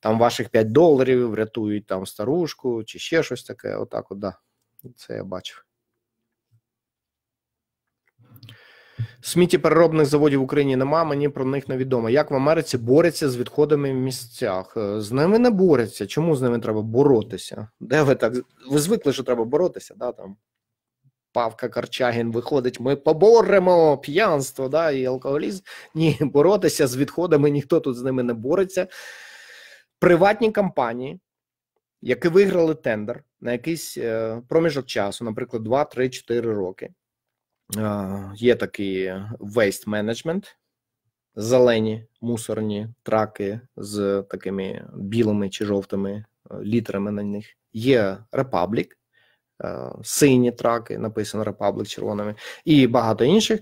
Там ваших 5 доларів врятують там старушку чи ще щось таке. Отак, от, да. Це я бачив. Сміттєпереробних заводів в Україні нема, мені про них не відомо. Як в Америці борються з відходами в місцях? Е, з ними не борються. Чому з ними треба боротися? Де ви так? Ви звикли, що треба боротися? да, там? Павка Карчагін виходить, ми поборемо п'янство да, і алкоголізм. Ні, боротися з відходами ніхто тут з ними не бореться. Приватні компанії, які виграли тендер на якийсь е, проміжок часу, наприклад, 2, 3, 4 роки. Є такий waste management, зелені мусорні траки з такими білими чи жовтими е, літерами на них. Є Republic, е, сині траки, написано Republic червоними, і багато інших.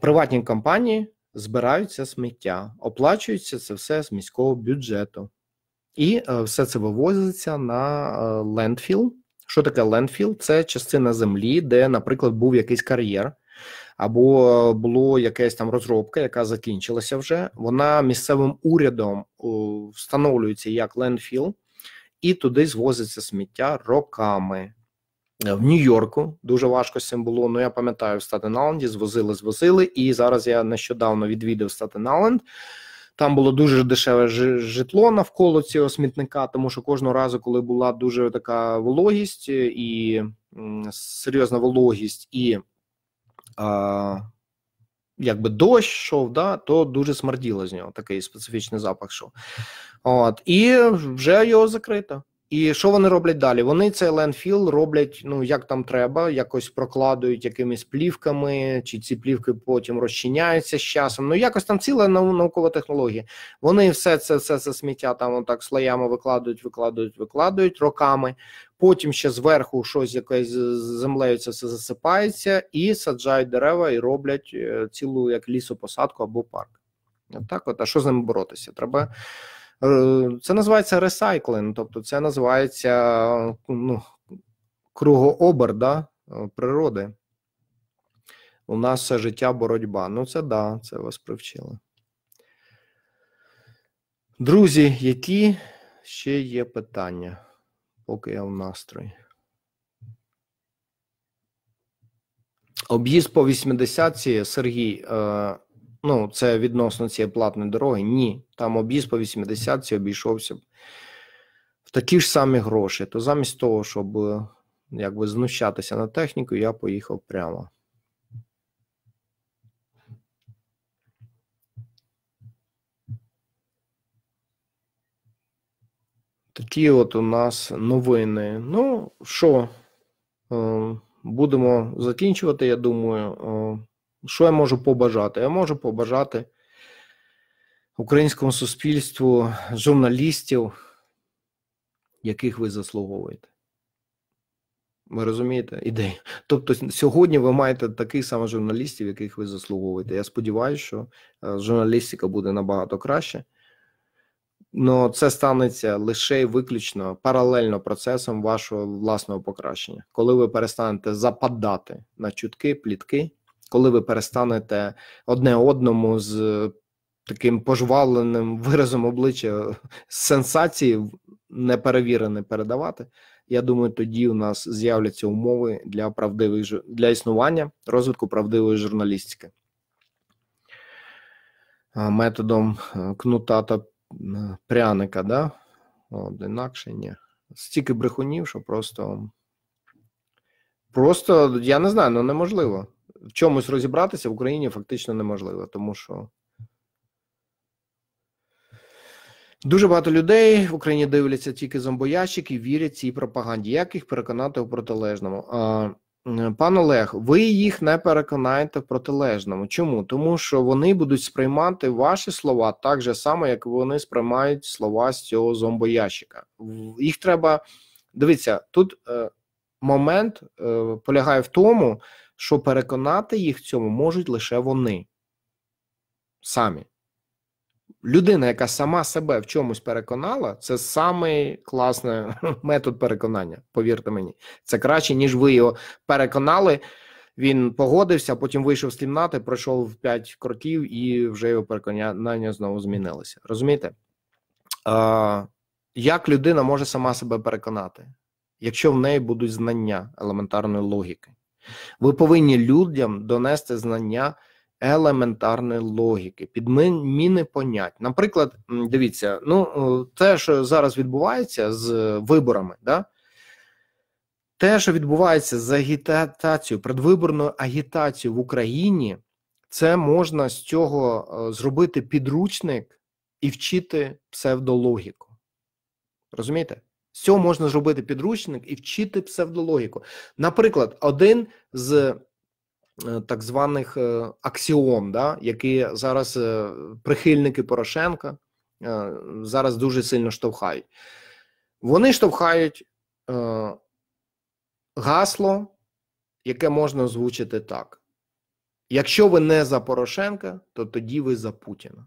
Приватні компанії збираються сміття, оплачується це все з міського бюджету. І е, все це вивозиться на лендфіл, що таке ленфіл? Це частина землі, де, наприклад, був якийсь кар'єр. Або було якась там розробка, яка закінчилася вже. Вона місцевим урядом встановлюється як лендфіл, і туди звозиться сміття роками. Е, в Нью-Йорку дуже важко з цим було. Ну я пам'ятаю, в Статен-Айленді звозили, звозили, і зараз я нещодавно відвідав Статен-Айленд. Там було дуже дешеве житло навколо цього смітника, тому що кожного разу, коли була дуже така вологість е, і серйозна вологість, і а, якби дощ йшов, да, то дуже смерділо з нього такий специфічний запах. Шов. От, І вже його закрито. І що вони роблять далі? Вони цей ленфіл роблять ну як там треба, якось прокладують якимись плівками, чи ці плівки потім розчиняються з часом. Ну якось там ціла наукова технологія. Вони все це все це сміття там так слоями викладують, викладують, викладують роками. Потім ще зверху щось якесь з землею це все засипається, і саджають дерева і роблять е, цілу як лісопосадку або парк. От так от а що з ними боротися? Треба. Е, це називається ресайклинг, тобто це називається ну, кругообер да, природи. У нас все життя боротьба. Ну, це да, це вас привчили. Друзі, які ще є питання, поки я в настрої. Об'їзд по 80 Сергій. Е, Ну, це відносно цієї платної дороги. Ні. Там об'їзд по 80-ці обійшовся б в такі ж самі гроші. То замість того, щоб е, якби знущатися на техніку, я поїхав прямо. Такі от у нас новини. Ну що, е, будемо закінчувати, я думаю. Е, що я можу побажати? Я можу побажати українському суспільству журналістів, яких ви заслуговуєте. Ви розумієте ідею? Тобто, сьогодні ви маєте таких самих журналістів, яких ви заслуговуєте. Я сподіваюся, що е, журналістика буде набагато краще. Ну, це станеться лише виключно паралельно процесом вашого власного покращення, коли ви перестанете западати на чутки, плітки коли ви перестанете одне одному з е, таким пожваленим виразом обличчя е, сенсації неперевірене передавати. Я думаю, тоді у нас з'являться умови для правдивих для існування розвитку правдивої журналістики. Методом е, кнута та пряника, да? От, інакше ні. Стільки брехунів, що просто. Просто я не знаю, ну неможливо в чомусь розібратися в Україні фактично неможливо, тому що дуже багато людей в Україні дивляться тільки зомбоящики і вірять цій пропаганді. Як їх переконати у протилежному? А, Пан Олег, ви їх не переконаєте в протилежному. Чому? Тому що вони будуть сприймати ваші слова так же само, як вони сприймають слова з цього зомбоящика. Їх треба дивіться, тут е, момент е, полягає в тому, що переконати їх в цьому можуть лише вони самі. Людина, яка сама себе в чомусь переконала, це самий класний метод переконання. Повірте мені, це краще, ніж ви його переконали. Він погодився, потім вийшов з кімнати, пройшов 5 кроків і вже його переконання знову змінилося. Розумієте? Е, Як людина може сама себе переконати, якщо в неї будуть знання елементарної логіки? Ви повинні людям донести знання елементарної логіки, підміни понять. Наприклад, дивіться, ну те, що зараз відбувається з виборами, да? те, що відбувається з агітацією, предвиборною агітацією в Україні, це можна з цього зробити підручник і вчити псевдологіку. Розумієте? З цього можна зробити підручник і вчити псевдологіку. Наприклад, один з е, так званих е, аксіом, да, які зараз е, прихильники Порошенка зараз дуже сильно штовхають. Вони штовхають гасло, яке можна озвучити так: якщо ви не за Порошенка, то тоді ви за Путіна.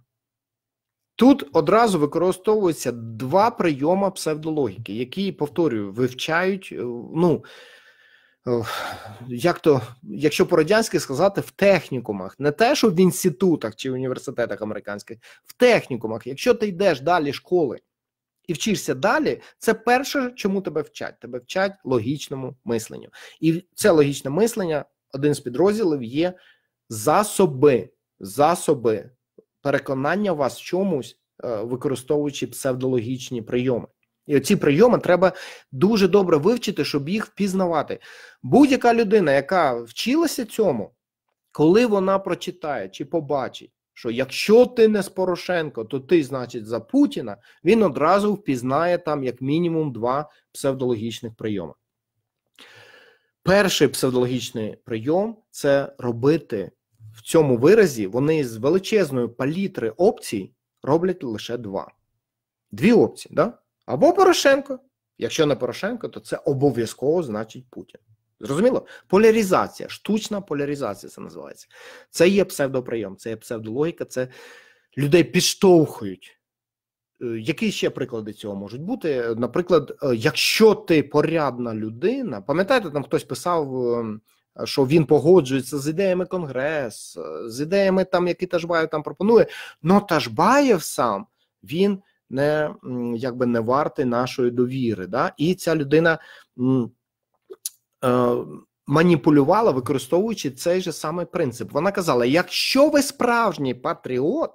Тут одразу використовуються два прийоми псевдологіки, які, повторюю, вивчають. Е, ну, е, як то, якщо по-радянськи сказати, в технікумах, не те, що в інститутах чи університетах американських, в технікумах, якщо ти йдеш далі школи і вчишся далі, це перше, чому тебе вчать. Тебе вчать логічному мисленню. І це логічне мислення, один з підрозділів є засоби, засоби переконання вас в чомусь, е, використовуючи псевдологічні прийоми. І оці прийоми треба дуже добре вивчити, щоб їх впізнавати. Будь-яка людина, яка вчилася цьому, коли вона прочитає чи побачить, що якщо ти не з Порошенко, то ти, значить, за Путіна, він одразу впізнає там як мінімум два псевдологічних прийоми. Перший псевдологічний прийом це робити в цьому виразі вони з величезної палітри опцій роблять лише два. Дві опції, да? або Порошенко. Якщо не Порошенко, то це обов'язково значить Путін. Зрозуміло? Поляризація, штучна поляризація це називається. Це є псевдоприйом, це є псевдологіка, це людей підштовхують. Е, які ще приклади цього можуть бути? Наприклад, е, якщо ти порядна людина, пам'ятаєте, там хтось писав ем, що він погоджується з ідеями Конгресу, е, з ідеями, там, які Ташбаєв там пропонує. Но Ташбаєв сам він не якби не вартий нашої довіри. Да? І ця людина е, маніпулювала, використовуючи цей же самий принцип. Вона казала: якщо ви справжній патріот.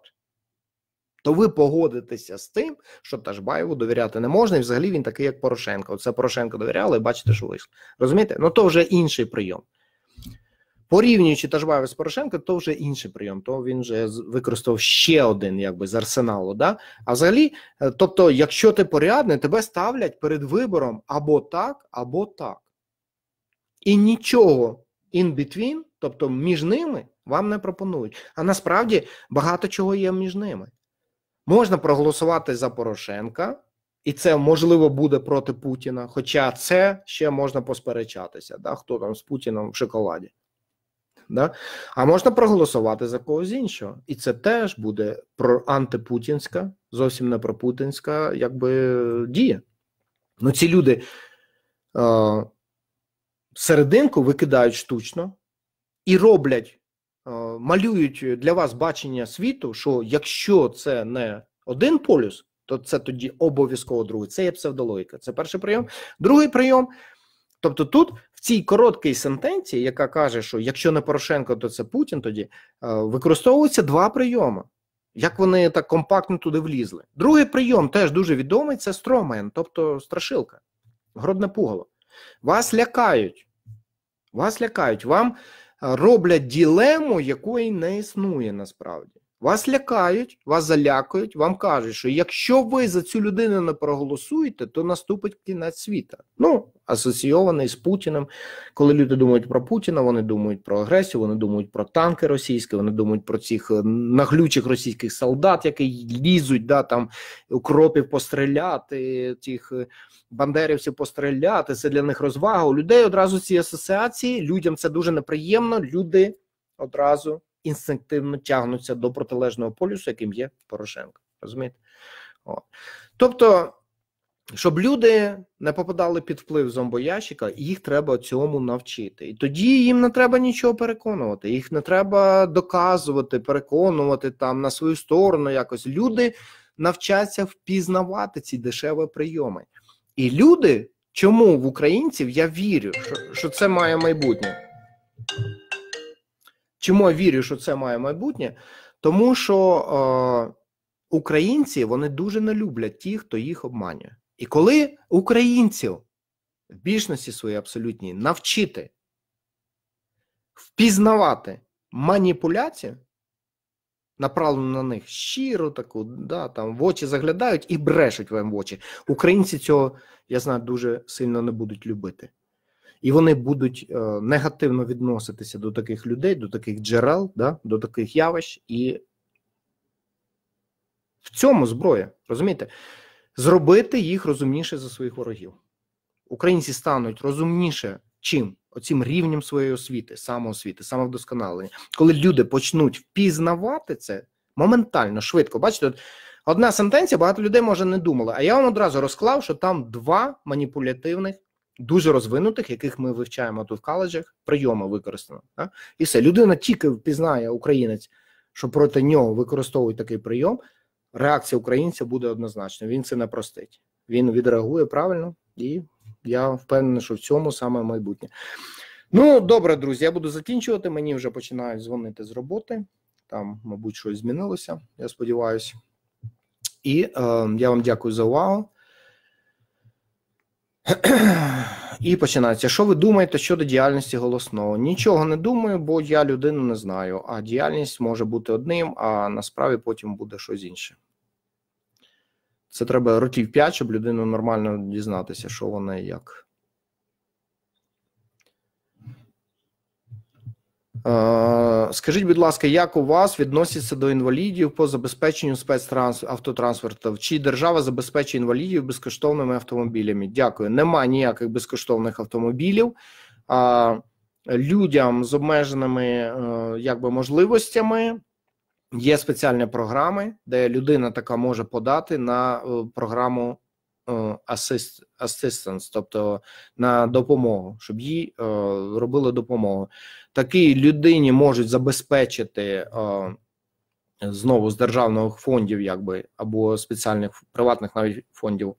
То ви погодитеся з тим, що Ташбаєву довіряти не можна, і взагалі він такий, як Порошенко. Оце Порошенко довіряли, і бачите, що вийшло. Розумієте? Ну то вже інший прийом. Порівнюючи Тажбаєва з Порошенко, то вже інший прийом, то він вже використав ще один якби з арсеналу. Да? А взагалі, е, тобто, якщо ти порядний, тебе ставлять перед вибором або так, або так. І нічого in between, тобто між ними вам не пропонують. А насправді багато чого є між ними. Можна проголосувати за Порошенка, і це можливо буде проти Путіна. Хоча це ще можна посперечатися, да? хто там з Путіном в шоколаді. Да? А можна проголосувати за когось іншого, і це теж буде про антипутінська, зовсім не пропутінська якби дія. Ну, ці люди е, серединку викидають штучно і роблять, е, малюють для вас бачення світу, що якщо це не один полюс, то це тоді обов'язково другий. Це є псевдологіка. Це перший прийом. Другий прийом. Тобто тут цій короткій сентенції, яка каже, що якщо не Порошенко, то це Путін, тоді е, використовуються два прийоми. Як вони так компактно туди влізли? Другий прийом теж дуже відомий: це стромен, тобто страшилка, гродне пугало. Вас лякають. Вас лякають, вам е, роблять ділему, якої не існує насправді. Вас лякають, вас залякують, вам кажуть, що якщо ви за цю людину не проголосуєте, то наступить кінець світа. Ну, асоційований з Путіним. Коли люди думають про Путіна, вони думають про агресію, вони думають про танки російські, вони думають про цих е, наглючих російських солдат, які лізуть, да, там укропів постріляти, цих е, бандерівців постріляти. Це для них розвага. У людей одразу ці асоціації, людям це дуже неприємно, люди одразу інстинктивно тягнуться до протилежного полюсу, яким є Порошенко. Розумієте? О. Тобто, щоб люди не попадали під вплив зомбоящика, їх треба цьому навчити. І тоді їм не треба нічого переконувати, їх не треба доказувати, переконувати там на свою сторону якось. Люди навчаться впізнавати ці дешеві прийоми. І люди, чому в українців я вірю, що, що це має майбутнє. Чому я вірю, що це має майбутнє? Тому що е, українці вони дуже не люблять ті, хто їх обманює. І коли українців в більшості своїй абсолютній навчити впізнавати маніпуляцію, направлену на них щиро таку, да, там в очі заглядають і брешуть вам в очі. Українці цього я знаю дуже сильно не будуть любити і вони будуть е, негативно відноситися до таких людей, до таких джерел, да, до таких явищ, і в цьому зброя розумієте, зробити їх розумніше за своїх ворогів. Українці стануть розумніше, чим Оцим рівнем своєї освіти, самоосвіти, самовдосконалення. Коли люди почнуть впізнавати це моментально, швидко, бачите. Одна сентенція, багато людей може не думали. А я вам одразу розклав, що там два маніпулятивних дуже розвинутих, яких ми вивчаємо тут в каледжах, прийоми використано. Так? І все, людина тільки впізнає українець, що проти нього використовують такий прийом. Реакція українця буде однозначно. Він це не простить. Він відреагує правильно, і я впевнений, що в цьому саме майбутнє. Ну, добре, друзі, я буду закінчувати. Мені вже починають дзвонити з роботи. Там, мабуть, щось змінилося, я сподіваюся. І е, я вам дякую за увагу. І починається. Що ви думаєте щодо діяльності голосного? Нічого не думаю, бо я людину не знаю, а діяльність може бути одним, а насправді потім буде щось інше. Це треба років 5, щоб людину нормально дізнатися, що вона і як. Е, скажіть, будь ласка, як у вас відносяться до інвалідів по забезпеченню спецтранс Чи держава забезпечує інвалідів безкоштовними автомобілями? Дякую. Нема ніяких безкоштовних автомобілів. А людям з обмеженими е, якби можливостями є спеціальні програми, де людина така може подати на е, програму assist, тобто на допомогу, щоб їй робили допомогу такій людині можуть забезпечити. Знову з державних фондів, якби або спеціальних приватних навіть фондів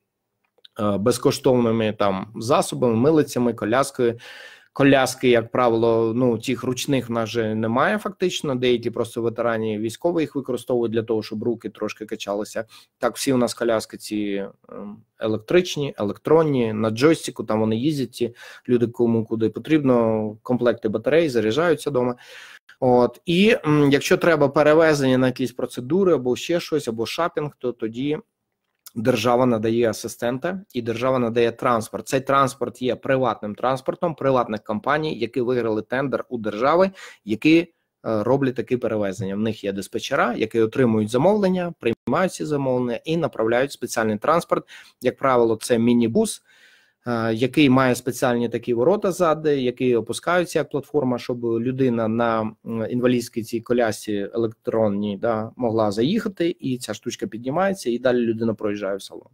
безкоштовними там засобами, милицями, коляскою коляски, як правило, ну тих ручних в нас же немає. Фактично, деякі просто ветерані військові їх використовують для того, щоб руки трошки качалися. Так, всі у нас коляски ці ем, електричні, електронні на джойстику. Там вони їздять. Ці люди, кому куди потрібно, комплекти батарей заряджаються вдома. От і якщо треба перевезення на якісь процедури або ще щось, або шапінг, то тоді держава надає асистента і держава надає транспорт. Цей транспорт є приватним транспортом приватних компаній, які виграли тендер у держави, які е, роблять такі перевезення. В них є диспетчера, які отримують замовлення, приймають ці замовлення і направляють спеціальний транспорт. Як правило, це мінібус. Е, який має спеціальні такі ворота ззади, які опускаються як платформа, щоб людина на інвалідській цій колясі електронній да, могла заїхати, і ця штучка піднімається, і далі людина проїжджає в салон.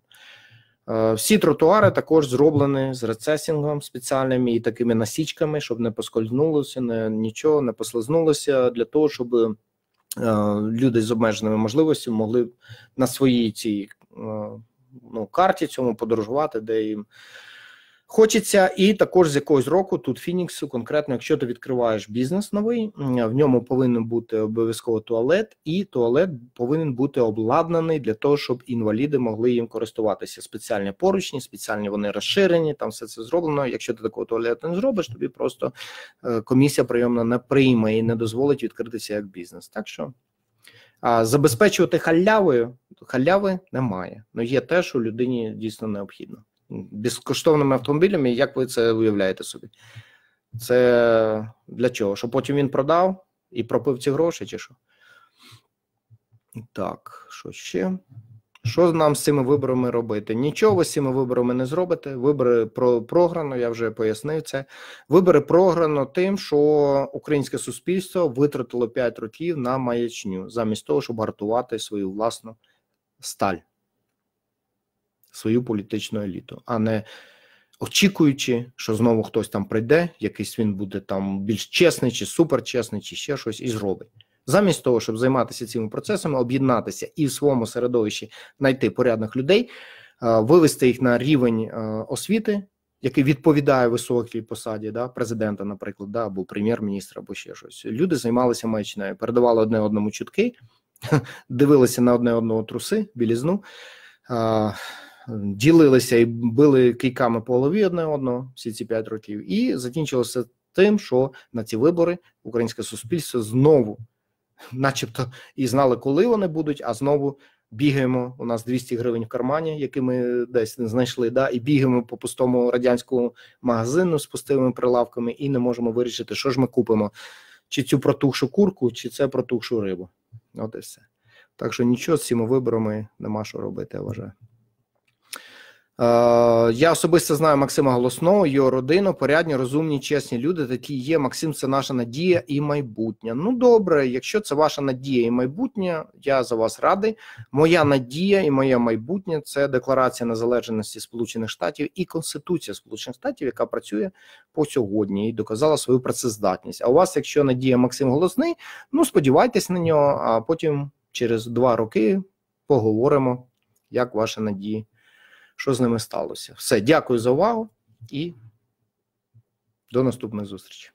Е, всі тротуари також зроблені з рецесінгом спеціальними і такими насічками, щоб не поскользнулося, не нічого не послизнулося для того, щоб е, люди з обмеженими можливостями могли на своїй цій е, ну, карті цьому подорожувати, де їм Хочеться і також з якогось року тут Фініксу, конкретно, якщо ти відкриваєш бізнес новий, в ньому повинен бути обов'язково туалет, і туалет повинен бути обладнаний для того, щоб інваліди могли їм користуватися. Спеціальні поручні, спеціальні вони розширені. Там все це зроблено. Якщо ти такого туалету не зробиш, тобі просто е, комісія прийомна не прийме і не дозволить відкритися як бізнес. Так що забезпечувати халявою халяви немає. Ну є те, що людині дійсно необхідно безкоштовними автомобілями, як ви це уявляєте собі? Це для чого? Щоб потім він продав і пропив ці гроші, чи що? Так, що ще? Що нам з цими виборами робити? Нічого ви з цими виборами не зробите. Вибори про програно, я вже пояснив це. Вибори програно тим, що українське суспільство витратило 5 років на маячню, замість того, щоб гартувати свою власну сталь свою політичну еліту, а не очікуючи, що знову хтось там прийде, якийсь він буде там більш чесний, чи суперчесний, чи ще щось, і зробить. Замість того, щоб займатися цими процесами, об'єднатися і в своєму середовищі знайти порядних людей, е, вивести їх на рівень е, освіти, який відповідає високій посаді, да, президента, наприклад, да, або прем'єр-міністра, або ще щось. Люди займалися маячнею, передавали одне одному чутки, дивилися на одне одного труси, білізну. Е, ділилися і били кийками по голові одне одного всі ці п'ять років, і закінчилося тим, що на ці вибори українське суспільство знову, начебто, і знали, коли вони будуть, а знову. Бігаємо, у нас 200 гривень в кармані, які ми десь знайшли, да, і бігаємо по пустому радянському магазину з пустими прилавками і не можемо вирішити, що ж ми купимо: чи цю протухшу курку, чи це протухшу рибу. От і все. Так що нічого з цими виборами нема що робити, я вважаю. Е, я особисто знаю Максима Голосного, його родину, порядні, розумні, чесні люди. Такі є. Максим, це наша надія і майбутнє. Ну добре, якщо це ваша надія і майбутнє, я за вас радий. Моя надія і моє майбутнє це декларація незалежності Сполучених Штатів і Конституція Сполучених Штатів, яка працює по сьогодні і доказала свою працездатність. А у вас, якщо надія Максим Голосний, ну сподівайтесь на нього. А потім через два роки поговоримо, як ваша надія що з ними сталося. Все, дякую за увагу і до наступних зустрічей.